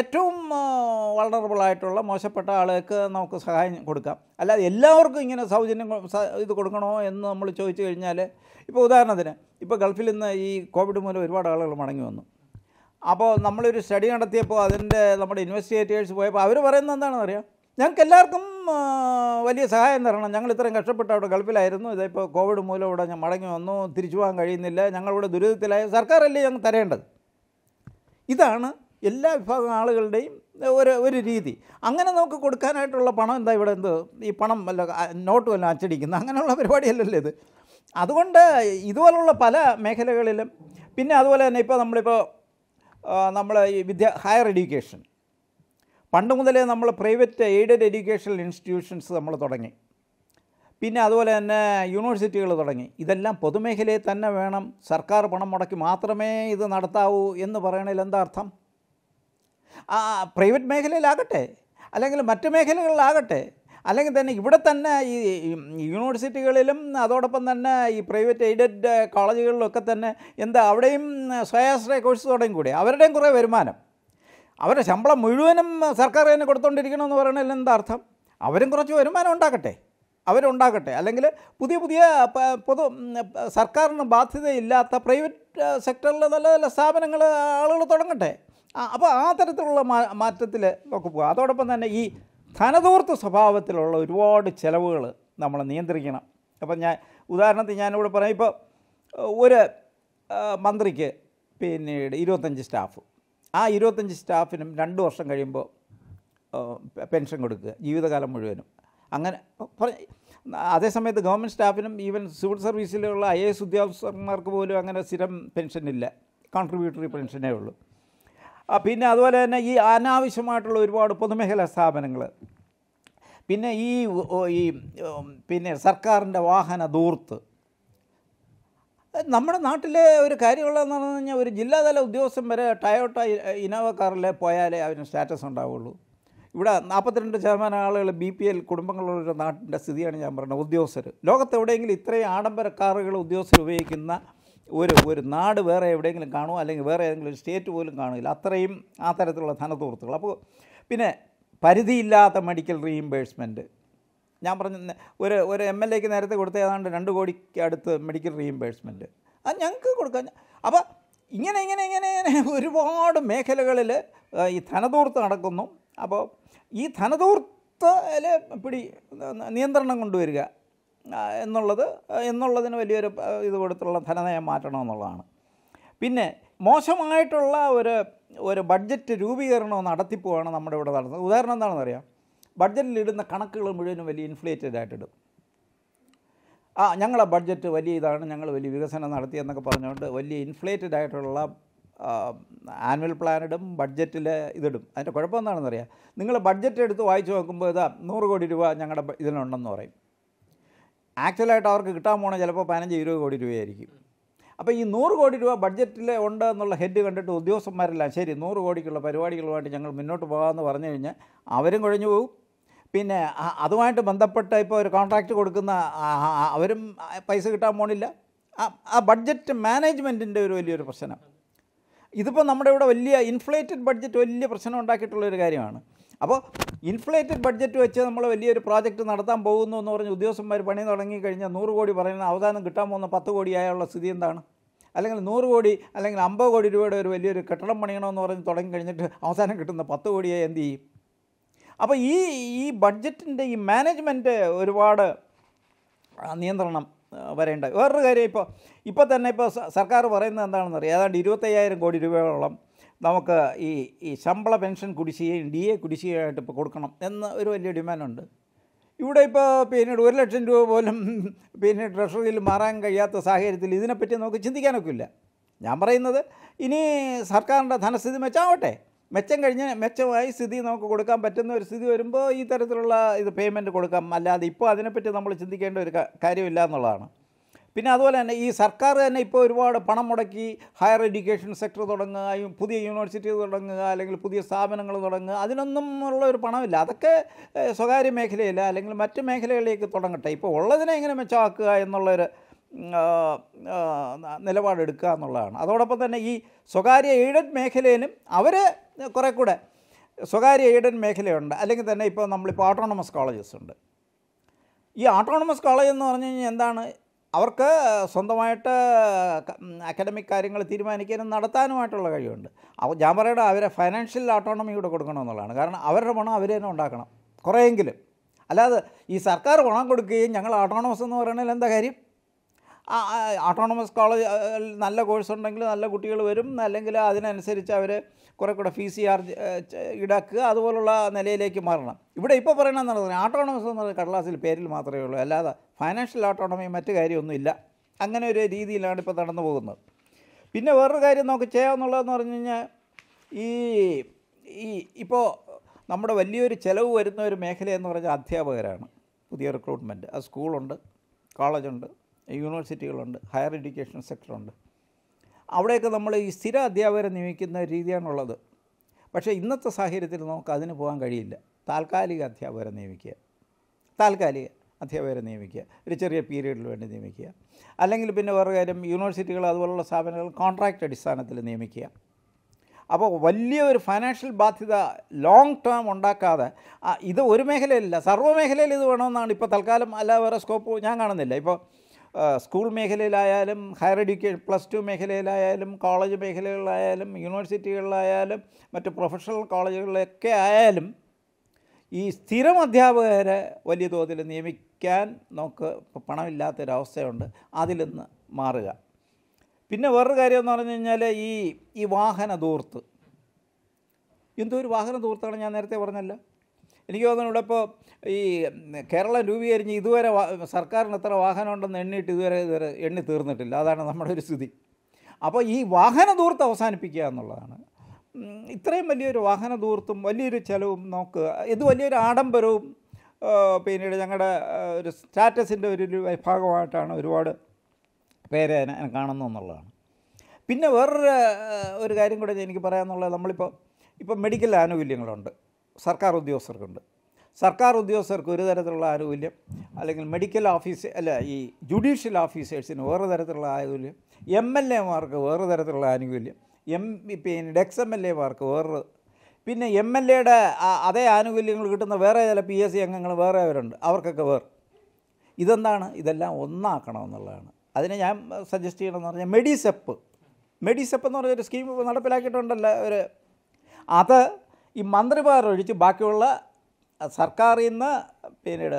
ഏറ്റവും വളറബിളായിട്ടുള്ള മോശപ്പെട്ട ആളുകൾക്ക് നമുക്ക് സഹായം കൊടുക്കാം അല്ലാതെ എല്ലാവർക്കും ഇങ്ങനെ സൗജന്യം ഇത് കൊടുക്കണോ എന്ന് നമ്മൾ ചോദിച്ചു കഴിഞ്ഞാൽ ഇപ്പോൾ ഉദാഹരണത്തിന് ഇപ്പോൾ ഗൾഫിൽ നിന്ന് ഈ കോവിഡ് മൂലം ഒരുപാട് ആളുകൾ മടങ്ങി വന്നു അപ്പോൾ നമ്മളൊരു സ്റ്റഡി നടത്തിയപ്പോൾ അതിൻ്റെ നമ്മുടെ ഇൻവെസ്റ്റിഗേറ്റേഴ്സ് പോയപ്പോൾ അവർ പറയുന്നത് എന്താണെന്ന് അറിയാം ഞങ്ങൾക്ക് എല്ലാവർക്കും വലിയ സഹായം തരണം ഞങ്ങൾ ഇത്രയും കഷ്ടപ്പെട്ട് അവിടെ ഗൾഫിലായിരുന്നു ഇതിപ്പോൾ കോവിഡ് മൂലം ഇവിടെ ഞാൻ മടങ്ങി വന്നു തിരിച്ചു പോകാൻ കഴിയുന്നില്ല ഞങ്ങളിവിടെ ദുരിതത്തിലായ സർക്കാരല്ലേ ഞങ്ങൾ തരേണ്ടത് ഇതാണ് എല്ലാ വിഭാഗം ആളുകളുടെയും ഒരു ഒരു രീതി അങ്ങനെ നമുക്ക് കൊടുക്കാനായിട്ടുള്ള പണം എന്താ ഇവിടെ എന്ത് ഈ പണം വല്ല നോട്ട് വല്ല അച്ചടിക്കുന്നത് അങ്ങനെയുള്ള പരിപാടിയല്ലല്ലോ ഇത് അതുകൊണ്ട് ഇതുപോലുള്ള പല മേഖലകളിലും പിന്നെ അതുപോലെ തന്നെ ഇപ്പോൾ നമ്മളിപ്പോൾ നമ്മൾ ഈ വിദ്യ ഹയർ എഡ്യൂക്കേഷൻ പണ്ട് മുതലേ നമ്മൾ പ്രൈവറ്റ് എയ്ഡഡ് എഡ്യൂക്കേഷണൽ ഇൻസ്റ്റിറ്റ്യൂഷൻസ് നമ്മൾ തുടങ്ങി പിന്നെ അതുപോലെ തന്നെ യൂണിവേഴ്സിറ്റികൾ തുടങ്ങി ഇതെല്ലാം പൊതുമേഖലയിൽ തന്നെ വേണം സർക്കാർ പണം മുടക്കി മാത്രമേ ഇത് നടത്താവൂ എന്ന് പറയണതിൽ എന്താ അർത്ഥം പ്രൈവറ്റ് മേഖലയിലാകട്ടെ അല്ലെങ്കിൽ മറ്റ് മേഖലകളിലാകട്ടെ അല്ലെങ്കിൽ തന്നെ ഇവിടെ തന്നെ ഈ യൂണിവേഴ്സിറ്റികളിലും അതോടൊപ്പം തന്നെ ഈ പ്രൈവറ്റ് എയ്ഡഡ് കോളേജുകളിലൊക്കെ തന്നെ എന്താ അവിടെയും സ്വയാശ്രയ കോഴ്സോടെയും കൂടി അവരുടെയും കുറേ വരുമാനം അവരുടെ ശമ്പളം മുഴുവനും സർക്കാർ തന്നെ കൊടുത്തുകൊണ്ടിരിക്കണമെന്ന് പറയണതിൽ എന്താ അർത്ഥം അവരും കുറച്ച് വരുമാനം ഉണ്ടാക്കട്ടെ അവരുണ്ടാക്കട്ടെ അല്ലെങ്കിൽ പുതിയ പുതിയ പൊതു സർക്കാരിന് ബാധ്യതയില്ലാത്ത പ്രൈവറ്റ് സെക്ടറിൽ നല്ല നല്ല സ്ഥാപനങ്ങൾ ആളുകൾ തുടങ്ങട്ടെ അപ്പോൾ ആ തരത്തിലുള്ള മാ മാറ്റത്തിൽ ഒക്കെ പോകുക അതോടൊപ്പം തന്നെ ഈ ധനതൂർത്ത സ്വഭാവത്തിലുള്ള ഒരുപാട് ചിലവുകൾ നമ്മൾ നിയന്ത്രിക്കണം അപ്പം ഞാൻ ഉദാഹരണത്തിന് ഞാനിവിടെ പറയാം ഇപ്പോൾ ഒരു മന്ത്രിക്ക് പിന്നീട് ഇരുപത്തഞ്ച് സ്റ്റാഫ് ആ ഇരുപത്തഞ്ച് സ്റ്റാഫിനും രണ്ട് വർഷം കഴിയുമ്പോൾ പെൻഷൻ കൊടുക്കുക ജീവിതകാലം മുഴുവനും അങ്ങനെ അതേസമയത്ത് ഗവൺമെൻറ് സ്റ്റാഫിനും ഈവൻ സിവിൽ സർവീസിലുള്ള ഐ എ എസ് ഉദ്യോഗസ്ഥന്മാർക്ക് പോലും അങ്ങനെ സ്ഥിരം പെൻഷനില്ല കോൺട്രിബ്യൂട്ടറി പെൻഷനേ ഉള്ളൂ പിന്നെ അതുപോലെ തന്നെ ഈ അനാവശ്യമായിട്ടുള്ള ഒരുപാട് പൊതുമേഖലാ സ്ഥാപനങ്ങൾ പിന്നെ ഈ ഈ പിന്നെ സർക്കാരിൻ്റെ വാഹന ദൂർത്ത് നമ്മുടെ നാട്ടിലെ ഒരു കാര്യമുള്ളതെന്ന് പറഞ്ഞു കഴിഞ്ഞാൽ ഒരു ജില്ലാതല ഉദ്യോഗസ്ഥൻ വരെ ടയോട്ട ഇനോവ കാറിൽ പോയാലേ അവന് സ്റ്റാറ്റസ് ഉണ്ടാവുള്ളൂ ഇവിടെ നാൽപ്പത്തിരണ്ട് ശതമാനം ആളുകൾ ബി പി എൽ കുടുംബങ്ങളുള്ളൊരു നാട്ടിൻ്റെ സ്ഥിതിയാണ് ഞാൻ പറഞ്ഞത് ഉദ്യോഗസ്ഥർ ലോകത്തെവിടെയെങ്കിലും ഇത്രയും ആഡംബര കാറുകൾ ഉദ്യോഗസ്ഥർ ഉപയോഗിക്കുന്ന ഒരു ഒരു നാട് വേറെ എവിടെയെങ്കിലും കാണുമോ അല്ലെങ്കിൽ വേറെ ഏതെങ്കിലും സ്റ്റേറ്റ് പോലും കാണുകയില്ല അത്രയും ആ തരത്തിലുള്ള ധനത്തോർത്തുകൾ അപ്പോൾ പിന്നെ പരിധിയില്ലാത്ത മെഡിക്കൽ റീഇംബേഴ്സ്മെൻറ്റ് ഞാൻ പറഞ്ഞ ഒരു ഒരു എം എൽ എക്ക് നേരത്തെ കൊടുത്ത ഏതാണ്ട് രണ്ട് കോടിക്ക് അടുത്ത് മെഡിക്കൽ റീഇംബേഴ്സ്മെൻറ്റ് അത് ഞങ്ങൾക്ക് കൊടുക്കാം അപ്പോൾ ഇങ്ങനെ ഇങ്ങനെ ഇങ്ങനെ ഇങ്ങനെ ഒരുപാട് മേഖലകളിൽ ഈ ധനതൂർത്ത് നടക്കുന്നു അപ്പോൾ ഈ ധനതൂർത്തിൽ പിടി നിയന്ത്രണം കൊണ്ടുവരിക എന്നുള്ളത് എന്നുള്ളതിന് വലിയൊരു ഇത് കൊടുത്തുള്ള ധനനയം മാറ്റണമെന്നുള്ളതാണ് പിന്നെ മോശമായിട്ടുള്ള ഒരു ഒരു ബഡ്ജറ്റ് രൂപീകരണവും നടത്തിപ്പോവാണ് നമ്മുടെ ഇവിടെ നടന്നത് ഉദാഹരണം എന്താണെന്ന് അറിയാം ബഡ്ജറ്റിലിടുന്ന കണക്കുകൾ മുഴുവനും വലിയ ഇൻഫ്ലേറ്റഡ് ആയിട്ടിടും ആ ഞങ്ങളെ ബഡ്ജറ്റ് വലിയ ഇതാണ് ഞങ്ങൾ വലിയ വികസനം നടത്തിയെന്നൊക്കെ പറഞ്ഞുകൊണ്ട് വലിയ ഇൻഫ്ലേറ്റഡ് ആയിട്ടുള്ള ആനുവൽ ഇടും ബഡ്ജറ്റിൽ ഇതിടും അതിൻ്റെ കുഴപ്പം എന്താണെന്നറിയാം നിങ്ങൾ ബഡ്ജറ്റ് എടുത്ത് വായിച്ചു നോക്കുമ്പോൾ ഇതാ നൂറ് കോടി രൂപ ഞങ്ങളുടെ ഇതിനുണ്ടെന്ന് പറയും ആക്ച്വലായിട്ട് അവർക്ക് കിട്ടാൻ പോണ ചിലപ്പോൾ പതിനഞ്ച് ഇരുപത് കോടി രൂപയായിരിക്കും അപ്പോൾ ഈ നൂറ് കോടി രൂപ ബഡ്ജറ്റിൽ ഉണ്ട് എന്നുള്ള ഹെഡ് കണ്ടിട്ട് ഉദ്യോഗസ്ഥന്മാരെല്ലാം ശരി നൂറ് കോടിക്കുള്ള പരിപാടികളുമായിട്ട് ഞങ്ങൾ മുന്നോട്ട് പോകാമെന്ന് പറഞ്ഞു കഴിഞ്ഞാൽ അവരും കുഴഞ്ഞു പോകും പിന്നെ അതുമായിട്ട് ബന്ധപ്പെട്ട ഇപ്പോൾ ഒരു കോൺട്രാക്റ്റ് കൊടുക്കുന്ന അവരും പൈസ കിട്ടാൻ പോകണില്ല ആ ബഡ്ജറ്റ് മാനേജ്മെൻറ്റിൻ്റെ ഒരു വലിയൊരു പ്രശ്നം ഇതിപ്പോൾ നമ്മുടെ ഇവിടെ വലിയ ഇൻഫ്ലേറ്റഡ് ബഡ്ജറ്റ് വലിയ പ്രശ്നം ഉണ്ടാക്കിയിട്ടുള്ളൊരു കാര്യമാണ് അപ്പോൾ ഇൻഫ്ലേറ്റഡ് ബഡ്ജറ്റ് വെച്ച് നമ്മൾ വലിയൊരു പ്രോജക്റ്റ് നടത്താൻ പോകുന്നു എന്ന് പറഞ്ഞ് ഉദ്യോഗസ്ഥന്മാർ പണി തുടങ്ങിക്കഴിഞ്ഞാൽ നൂറ് കോടി പറയുന്ന അവസാനം കിട്ടാൻ പോകുന്ന പത്ത് കോടിയായുള്ള സ്ഥിതി എന്താണ് അല്ലെങ്കിൽ നൂറ് കോടി അല്ലെങ്കിൽ അമ്പത് കോടി രൂപയുടെ ഒരു വലിയൊരു കെട്ടിടം പണിയണമെന്ന് പറഞ്ഞ് തുടങ്ങി കഴിഞ്ഞിട്ട് അവസാനം കിട്ടുന്ന പത്ത് കോടിയായി എന്ത് ചെയ്യും അപ്പോൾ ഈ ഈ ബഡ്ജറ്റിൻ്റെ ഈ മാനേജ്മെൻറ്റ് ഒരുപാട് നിയന്ത്രണം വരേണ്ട വേറൊരു കാര്യം ഇപ്പോൾ ഇപ്പോൾ തന്നെ ഇപ്പോൾ സർക്കാർ പറയുന്നത് അറിയാം ഏതാണ്ട് ഇരുപത്തയ്യായിരം കോടി രൂപയോളം നമുക്ക് ഈ ഈ ശമ്പള പെൻഷൻ കുടിശ്ശികയും ഡി എ കുടിശ്ശികയായിട്ട് ഇപ്പോൾ കൊടുക്കണം എന്ന് ഒരു വലിയ ഡിമാൻഡുണ്ട് ഇവിടെ ഇപ്പോൾ പിന്നീട് ഒരു ലക്ഷം രൂപ പോലും പിന്നെ ട്രഷറിയിൽ മാറാൻ കഴിയാത്ത സാഹചര്യത്തിൽ ഇതിനെപ്പറ്റി നമുക്ക് ചിന്തിക്കാനൊക്കില്ല ഞാൻ പറയുന്നത് ഇനി സർക്കാരിൻ്റെ ധനസ്ഥിതി മെച്ചാവട്ടെ മെച്ചം കഴിഞ്ഞ് മെച്ചമായി സ്ഥിതി നമുക്ക് കൊടുക്കാൻ പറ്റുന്ന ഒരു സ്ഥിതി വരുമ്പോൾ ഈ തരത്തിലുള്ള ഇത് പേയ്മെൻറ്റ് കൊടുക്കാം അല്ലാതെ ഇപ്പോൾ അതിനെപ്പറ്റി നമ്മൾ ചിന്തിക്കേണ്ട ഒരു കാര്യമില്ല എന്നുള്ളതാണ് പിന്നെ അതുപോലെ തന്നെ ഈ സർക്കാർ തന്നെ ഇപ്പോൾ ഒരുപാട് പണം മുടക്കി ഹയർ എഡ്യൂക്കേഷൻ സെക്ടർ തുടങ്ങുകയും പുതിയ യൂണിവേഴ്സിറ്റി തുടങ്ങുക അല്ലെങ്കിൽ പുതിയ സ്ഥാപനങ്ങൾ തുടങ്ങുക അതിനൊന്നും ഉള്ള ഒരു പണമില്ല അതൊക്കെ സ്വകാര്യ മേഖലയിൽ അല്ലെങ്കിൽ മറ്റ് മേഖലകളിലേക്ക് തുടങ്ങട്ടെ ഇപ്പോൾ ഉള്ളതിനെ എങ്ങനെ മെച്ചമാക്കുക എന്നുള്ളൊരു നിലപാടെടുക്കുക എന്നുള്ളതാണ് അതോടൊപ്പം തന്നെ ഈ സ്വകാര്യ എയ്ഡഡ് മേഖലയിലും അവർ കുറേ കൂടെ സ്വകാര്യ എയ്ഡഡ് മേഖലയുണ്ട് അല്ലെങ്കിൽ തന്നെ ഇപ്പോൾ നമ്മളിപ്പോൾ ഓട്ടോണമസ് കോളേജസ് ഉണ്ട് ഈ ഓട്ടോണമസ് കോളേജ് എന്ന് പറഞ്ഞു കഴിഞ്ഞാൽ എന്താണ് അവർക്ക് സ്വന്തമായിട്ട് അക്കാഡമിക് കാര്യങ്ങൾ തീരുമാനിക്കാനും നടത്താനുമായിട്ടുള്ള കഴിവുണ്ട് അപ്പോൾ ഞാൻ പറയുന്നത് അവരെ ഫൈനാൻഷ്യൽ ഓട്ടോണമി കൂടെ കൊടുക്കണമെന്നുള്ളതാണ് കാരണം അവരുടെ പണം അവർ തന്നെ ഉണ്ടാക്കണം കുറേയെങ്കിലും അല്ലാതെ ഈ സർക്കാർ പണം കൊടുക്കുകയും ഞങ്ങൾ ഓട്ടോണമസ് എന്ന് പറയണതിൽ എന്താ കാര്യം ഓട്ടോണമസ് കോളേജ് നല്ല കോഴ്സ് ഉണ്ടെങ്കിൽ നല്ല കുട്ടികൾ വരും അല്ലെങ്കിൽ അതിനനുസരിച്ച് അവർ കുറെ കൂടെ ഫീസ് ചാർജ് ഈടാക്കുക അതുപോലുള്ള നിലയിലേക്ക് മാറണം ഇവിടെ ഇപ്പോൾ പറയണമെന്ന് പറഞ്ഞാൽ ആട്ടോണമസ് എന്ന് പറഞ്ഞ കടലാസിൽ പേരിൽ മാത്രമേ ഉള്ളൂ അല്ലാതെ ഫൈനാൻഷ്യൽ ഓട്ടോണമി മറ്റു കാര്യമൊന്നുമില്ല അങ്ങനെ ഒരു രീതിയിലാണ് ഇപ്പോൾ നടന്നു പോകുന്നത് പിന്നെ വേറൊരു കാര്യം നമുക്ക് ചെയ്യാമെന്നുള്ളതെന്ന് പറഞ്ഞു കഴിഞ്ഞാൽ ഈ ഈ ഇപ്പോൾ നമ്മുടെ വലിയൊരു ചിലവ് വരുന്ന ഒരു മേഖലയെന്ന് പറഞ്ഞാൽ അധ്യാപകരാണ് പുതിയ റിക്രൂട്ട്മെൻറ്റ് അത് സ്കൂളുണ്ട് കോളേജുണ്ട് യൂണിവേഴ്സിറ്റികളുണ്ട് ഹയർ എഡ്യൂക്കേഷൻ സെക്ടറുണ്ട് അവിടെയൊക്കെ നമ്മൾ ഈ സ്ഥിര അധ്യാപകരെ നിയമിക്കുന്ന രീതിയാണുള്ളത് പക്ഷേ ഇന്നത്തെ സാഹചര്യത്തിൽ നമുക്ക് അതിന് പോകാൻ കഴിയില്ല താൽക്കാലിക അധ്യാപകരെ നിയമിക്കുക താൽക്കാലിക അധ്യാപകരെ നിയമിക്കുക ഒരു ചെറിയ പീരീഡിൽ വേണ്ടി നിയമിക്കുക അല്ലെങ്കിൽ പിന്നെ വേറെ കാര്യം യൂണിവേഴ്സിറ്റികൾ അതുപോലുള്ള സ്ഥാപനങ്ങൾ കോൺട്രാക്റ്റ് അടിസ്ഥാനത്തിൽ നിയമിക്കുക അപ്പോൾ വലിയ ഒരു ഫൈനാൻഷ്യൽ ബാധ്യത ലോങ് ടേം ഉണ്ടാക്കാതെ ഇത് ഒരു മേഖലയിലല്ല സർവ്വ മേഖലയിൽ ഇത് വേണമെന്നാണ് ഇപ്പോൾ തൽക്കാലം അല്ല വേറെ സ്കോപ്പ് ഞാൻ കാണുന്നില്ല ഇപ്പോൾ സ്കൂൾ മേഖലയിലായാലും ഹയർ എഡ്യൂക്കേഷൻ പ്ലസ് ടു മേഖലയിലായാലും കോളേജ് മേഖലകളിലായാലും യൂണിവേഴ്സിറ്റികളിലായാലും മറ്റ് പ്രൊഫഷണൽ കോളേജുകളിലൊക്കെ ആയാലും ഈ സ്ഥിരം അധ്യാപകരെ വലിയ തോതിൽ നിയമിക്കാൻ നമുക്ക് പണമില്ലാത്തൊരവസ്ഥയുണ്ട് അതിൽ നിന്ന് മാറുക പിന്നെ വേറൊരു കാര്യം എന്ന് പറഞ്ഞു കഴിഞ്ഞാൽ ഈ ഈ വാഹന ദൂർത്ത് എന്തോ ഒരു വാഹന ദൂർത്താണ് ഞാൻ നേരത്തെ പറഞ്ഞല്ലോ എനിക്ക് തോന്നുന്നു ഇവിടെ ഇപ്പോൾ ഈ കേരളം രൂപീകരിഞ്ഞ് ഇതുവരെ സർക്കാരിന് എത്ര വാഹനമുണ്ടെന്ന് എണ്ണിയിട്ട് ഇതുവരെ ഇതുവരെ എണ്ണി തീർന്നിട്ടില്ല അതാണ് നമ്മുടെ ഒരു സ്ഥിതി അപ്പോൾ ഈ വാഹന ദൂർത്ത് അവസാനിപ്പിക്കുക എന്നുള്ളതാണ് ഇത്രയും വലിയൊരു വാഹന ദൂർത്തും വലിയൊരു ചിലവും നമുക്ക് ഇത് വലിയൊരു ആഡംബരവും പിന്നീട് ഞങ്ങളുടെ ഒരു സ്റ്റാറ്റസിൻ്റെ ഒരു വിഭാഗമായിട്ടാണ് ഒരുപാട് പേരെ കാണുന്നു എന്നുള്ളതാണ് പിന്നെ വേറൊരു ഒരു കാര്യം കൂടെ എനിക്ക് പറയാമെന്നുള്ളത് നമ്മളിപ്പോൾ ഇപ്പോൾ മെഡിക്കൽ ആനുകൂല്യങ്ങളുണ്ട് സർക്കാർ ഉദ്യോഗസ്ഥർക്കുണ്ട് സർക്കാർ ഉദ്യോഗസ്ഥർക്ക് ഒരു തരത്തിലുള്ള ആനുകൂല്യം അല്ലെങ്കിൽ മെഡിക്കൽ ഓഫീസ് അല്ല ഈ ജുഡീഷ്യൽ ഓഫീസേഴ്സിന് വേറെ തരത്തിലുള്ള ആനുകൂല്യം എം എൽ എമാർക്ക് വേറെ തരത്തിലുള്ള ആനുകൂല്യം എം പിന്നെ എക്സ് എം എൽ എമാർക്ക് വേറെ പിന്നെ എം എൽ എയുടെ അതേ ആനുകൂല്യങ്ങൾ കിട്ടുന്ന വേറെ ചില പി എസ് സി അംഗങ്ങൾ വേറെ അവരുണ്ട് അവർക്കൊക്കെ വേറെ ഇതെന്താണ് ഇതെല്ലാം ഒന്നാക്കണം എന്നുള്ളതാണ് അതിനെ ഞാൻ സജസ്റ്റ് ചെയ്യണമെന്ന് പറഞ്ഞാൽ മെഡിസെപ്പ് മെഡിസെപ്പ് എന്ന് പറഞ്ഞൊരു സ്കീം നടപ്പിലാക്കിയിട്ടുണ്ടല്ലോ ഒരു അത് ഈ മന്ത്രിമാർ ഒഴിച്ച് ബാക്കിയുള്ള സർക്കാരിൽ നിന്ന് പിന്നീട്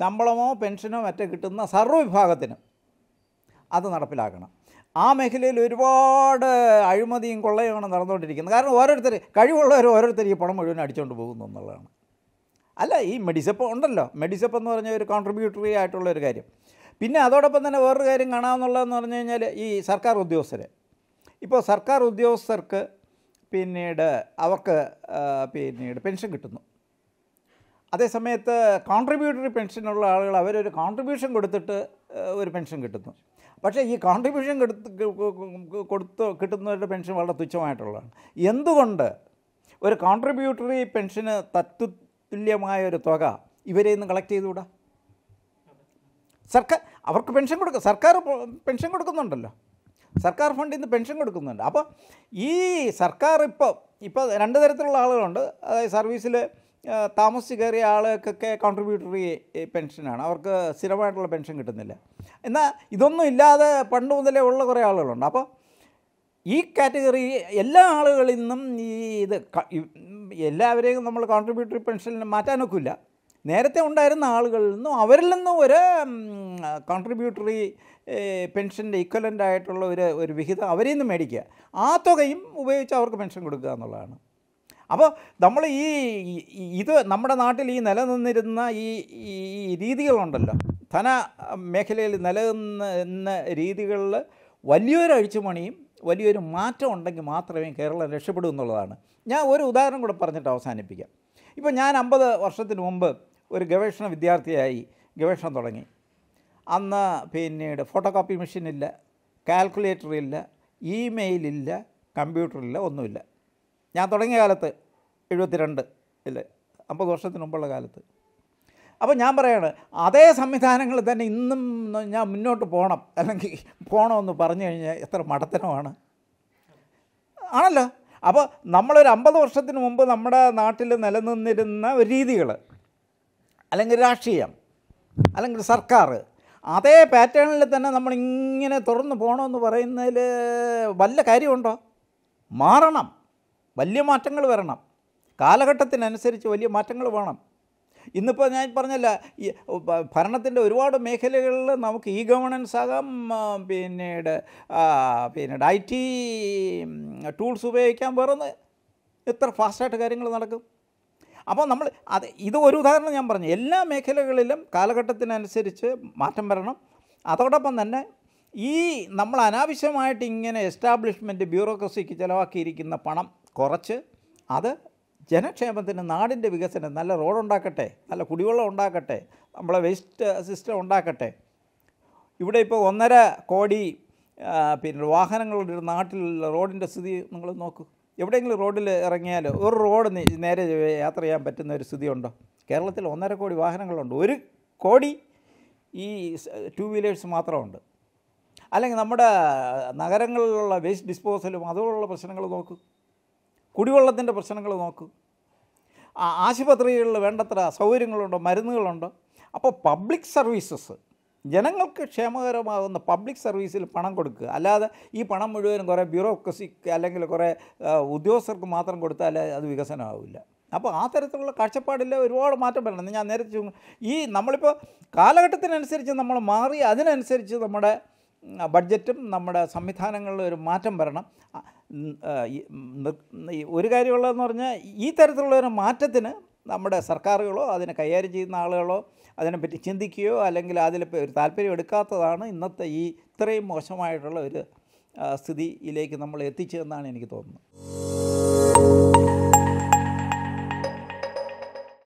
ശമ്പളമോ പെൻഷനോ മറ്റോ കിട്ടുന്ന സർവ്വവിഭാഗത്തിന് അത് നടപ്പിലാക്കണം ആ മേഖലയിൽ ഒരുപാട് അഴിമതിയും കൊള്ളയുമാണ് നടന്നുകൊണ്ടിരിക്കുന്നത് കാരണം ഓരോരുത്തർ കഴിവുള്ളവർ ഓരോരുത്തർ ഈ പണം മുഴുവൻ അടിച്ചുകൊണ്ട് പോകുന്നു എന്നുള്ളതാണ് അല്ല ഈ മെഡിസപ്പ് ഉണ്ടല്ലോ മെഡിസപ്പ് എന്ന് പറഞ്ഞ ഒരു കോൺട്രിബ്യൂട്ടറി ആയിട്ടുള്ള ഒരു കാര്യം പിന്നെ അതോടൊപ്പം തന്നെ വേറൊരു കാര്യം കാണാമെന്നുള്ളതെന്ന് പറഞ്ഞു കഴിഞ്ഞാൽ ഈ സർക്കാർ ഉദ്യോഗസ്ഥരെ ഇപ്പോൾ സർക്കാർ ഉദ്യോഗസ്ഥർക്ക് പിന്നീട് അവർക്ക് പിന്നീട് പെൻഷൻ കിട്ടുന്നു അതേസമയത്ത് കോൺട്രിബ്യൂട്ടറി പെൻഷനുള്ള ആളുകൾ അവരൊരു കോൺട്രിബ്യൂഷൻ കൊടുത്തിട്ട് ഒരു പെൻഷൻ കിട്ടുന്നു പക്ഷേ ഈ കോൺട്രിബ്യൂഷൻ കൊടുത്ത് കൊടുത്ത് കിട്ടുന്നവരുടെ പെൻഷൻ വളരെ തുച്ഛമായിട്ടുള്ളതാണ് എന്തുകൊണ്ട് ഒരു കോൺട്രിബ്യൂട്ടറി പെൻഷന് തത്തുല്യമായ ഒരു തുക ഇവരെ ഇന്ന് കളക്ട് ചെയ്തുകൂടാ സർക്കാർ അവർക്ക് പെൻഷൻ കൊടുക്കുക സർക്കാർ പെൻഷൻ കൊടുക്കുന്നുണ്ടല്ലോ സർക്കാർ ഫണ്ടിൽ നിന്ന് പെൻഷൻ കൊടുക്കുന്നുണ്ട് അപ്പോൾ ഈ സർക്കാർ ഇപ്പോൾ ഇപ്പോൾ രണ്ട് തരത്തിലുള്ള ആളുകളുണ്ട് അതായത് സർവീസിൽ താമസിച്ച് കയറിയ ആളുകൾക്കൊക്കെ കോൺട്രിബ്യൂട്ടറി പെൻഷനാണ് അവർക്ക് സ്ഥിരമായിട്ടുള്ള പെൻഷൻ കിട്ടുന്നില്ല എന്നാൽ ഇതൊന്നും ഇല്ലാതെ പണ്ട് മുതലേ ഉള്ള കുറേ ആളുകളുണ്ട് അപ്പോൾ ഈ കാറ്റഗറി എല്ലാ ആളുകളിൽ നിന്നും ഈ ഇത് എല്ലാവരെയും നമ്മൾ കോൺട്രിബ്യൂട്ടറി പെൻഷനിൽ മാറ്റാനൊക്കില്ല നേരത്തെ ഉണ്ടായിരുന്ന ആളുകളിൽ നിന്നും അവരിൽ നിന്നും ഒരു കോൺട്രിബ്യൂട്ടറി പെൻഷൻ്റെ ഇക്വലൻ്റ് ആയിട്ടുള്ള ഒരു ഒരു വിഹിതം അവരിൽ നിന്ന് മേടിക്കുക ആ തുകയും ഉപയോഗിച്ച് അവർക്ക് പെൻഷൻ കൊടുക്കുക എന്നുള്ളതാണ് അപ്പോൾ നമ്മൾ ഈ ഇത് നമ്മുടെ നാട്ടിൽ ഈ നിലനിന്നിരുന്ന ഈ ഈ രീതികളുണ്ടല്ലോ ധന മേഖലയിൽ നിലനിന്ന രീതികളിൽ വലിയൊരു അഴിച്ചുപണിയും വലിയൊരു മാറ്റം ഉണ്ടെങ്കിൽ മാത്രമേ കേരളം രക്ഷപ്പെടൂ എന്നുള്ളതാണ് ഞാൻ ഒരു ഉദാഹരണം കൂടെ പറഞ്ഞിട്ട് അവസാനിപ്പിക്കാം ഇപ്പോൾ ഞാൻ അമ്പത് വർഷത്തിന് മുമ്പ് ഒരു ഗവേഷണ വിദ്യാർത്ഥിയായി ഗവേഷണം തുടങ്ങി അന്ന് പിന്നീട് ഫോട്ടോ കോപ്പി മെഷീനില്ല ഇല്ല ഇമെയിലില്ല കമ്പ്യൂട്ടറില്ല ഒന്നുമില്ല ഞാൻ തുടങ്ങിയ കാലത്ത് എഴുപത്തിരണ്ട് ഇല്ല അമ്പത് വർഷത്തിന് മുമ്പുള്ള കാലത്ത് അപ്പോൾ ഞാൻ പറയാണ് അതേ സംവിധാനങ്ങൾ തന്നെ ഇന്നും ഞാൻ മുന്നോട്ട് പോകണം അല്ലെങ്കിൽ പോകണമെന്ന് പറഞ്ഞു കഴിഞ്ഞാൽ എത്ര മടത്തനമാണ് ആണല്ലോ അപ്പോൾ നമ്മളൊരു അമ്പത് വർഷത്തിന് മുമ്പ് നമ്മുടെ നാട്ടിൽ നിലനിന്നിരുന്ന രീതികൾ അല്ലെങ്കിൽ രാഷ്ട്രീയം അല്ലെങ്കിൽ സർക്കാർ അതേ പാറ്റേണിൽ തന്നെ നമ്മളിങ്ങനെ തുറന്നു പോകണമെന്ന് പറയുന്നതിൽ വല്ല കാര്യമുണ്ടോ മാറണം വലിയ മാറ്റങ്ങൾ വരണം കാലഘട്ടത്തിനനുസരിച്ച് വലിയ മാറ്റങ്ങൾ വേണം ഇന്നിപ്പോൾ ഞാൻ പറഞ്ഞല്ല ഈ ഭരണത്തിൻ്റെ ഒരുപാട് മേഖലകളിൽ നമുക്ക് ഇ ഗവണൻസ് ആകാം പിന്നീട് പിന്നീട് ഐ ടി ടൂൾസ് ഉപയോഗിക്കാൻ വേറെ എത്ര ഫാസ്റ്റായിട്ട് കാര്യങ്ങൾ നടക്കും അപ്പോൾ നമ്മൾ അത് ഇത് ഒരു ഉദാഹരണം ഞാൻ പറഞ്ഞു എല്ലാ മേഖലകളിലും കാലഘട്ടത്തിനനുസരിച്ച് മാറ്റം വരണം അതോടൊപ്പം തന്നെ ഈ നമ്മൾ അനാവശ്യമായിട്ട് ഇങ്ങനെ എസ്റ്റാബ്ലിഷ്മെൻറ്റ് ബ്യൂറോക്രസിക്ക് ചിലവാക്കിയിരിക്കുന്ന പണം കുറച്ച് അത് ജനക്ഷേമത്തിന് നാടിൻ്റെ വികസനം നല്ല റോഡുണ്ടാക്കട്ടെ നല്ല കുടിവെള്ളം ഉണ്ടാക്കട്ടെ നമ്മളെ വേസ്റ്റ് സിസ്റ്റം ഉണ്ടാക്കട്ടെ ഇവിടെ ഇപ്പോൾ ഒന്നര കോടി പിന്നെ വാഹനങ്ങളുടെ നാട്ടിലുള്ള റോഡിൻ്റെ സ്ഥിതി നിങ്ങൾ നോക്കൂ എവിടെയെങ്കിലും റോഡിൽ ഇറങ്ങിയാൽ ഒരു റോഡ് നേരെ യാത്ര ചെയ്യാൻ പറ്റുന്ന ഒരു സ്ഥിതിയുണ്ടോ കേരളത്തിൽ ഒന്നര കോടി വാഹനങ്ങളുണ്ട് ഒരു കോടി ഈ ടു വീലേഴ്സ് മാത്രമുണ്ട് അല്ലെങ്കിൽ നമ്മുടെ നഗരങ്ങളിലുള്ള വേസ്റ്റ് ഡിസ്പോസലും അതുപോലുള്ള പ്രശ്നങ്ങൾ നോക്കൂ കുടിവെള്ളത്തിൻ്റെ പ്രശ്നങ്ങൾ നോക്കൂ ആശുപത്രികളിൽ വേണ്ടത്ര സൗകര്യങ്ങളുണ്ടോ മരുന്നുകളുണ്ടോ അപ്പോൾ പബ്ലിക് സർവീസസ് ജനങ്ങൾക്ക് ക്ഷേമകരമാകുന്ന പബ്ലിക് സർവീസിൽ പണം കൊടുക്കുക അല്ലാതെ ഈ പണം മുഴുവനും കുറേ ബ്യൂറോക്രസി അല്ലെങ്കിൽ കുറേ ഉദ്യോഗസ്ഥർക്ക് മാത്രം കൊടുത്താൽ അത് വികസനമാവില്ല അപ്പോൾ ആ തരത്തിലുള്ള കാഴ്ചപ്പാടിൽ ഒരുപാട് മാറ്റം വരണം ഞാൻ നേരത്തെ ഈ നമ്മളിപ്പോൾ കാലഘട്ടത്തിനനുസരിച്ച് നമ്മൾ മാറി അതിനനുസരിച്ച് നമ്മുടെ ബഡ്ജറ്റും നമ്മുടെ സംവിധാനങ്ങളിലും ഒരു മാറ്റം വരണം ഒരു കാര്യമുള്ളതെന്ന് പറഞ്ഞാൽ ഈ തരത്തിലുള്ള ഒരു മാറ്റത്തിന് നമ്മുടെ സർക്കാരുകളോ അതിനെ കൈകാര്യം ചെയ്യുന്ന ആളുകളോ അതിനെപ്പറ്റി ചിന്തിക്കുകയോ അല്ലെങ്കിൽ അതിൽ ഒരു താല്പര്യം എടുക്കാത്തതാണ് ഇന്നത്തെ ഈ ഇത്രയും മോശമായിട്ടുള്ള ഒരു സ്ഥിതിയിലേക്ക് നമ്മൾ എത്തിച്ചതെന്നാണ് എനിക്ക് തോന്നുന്നത്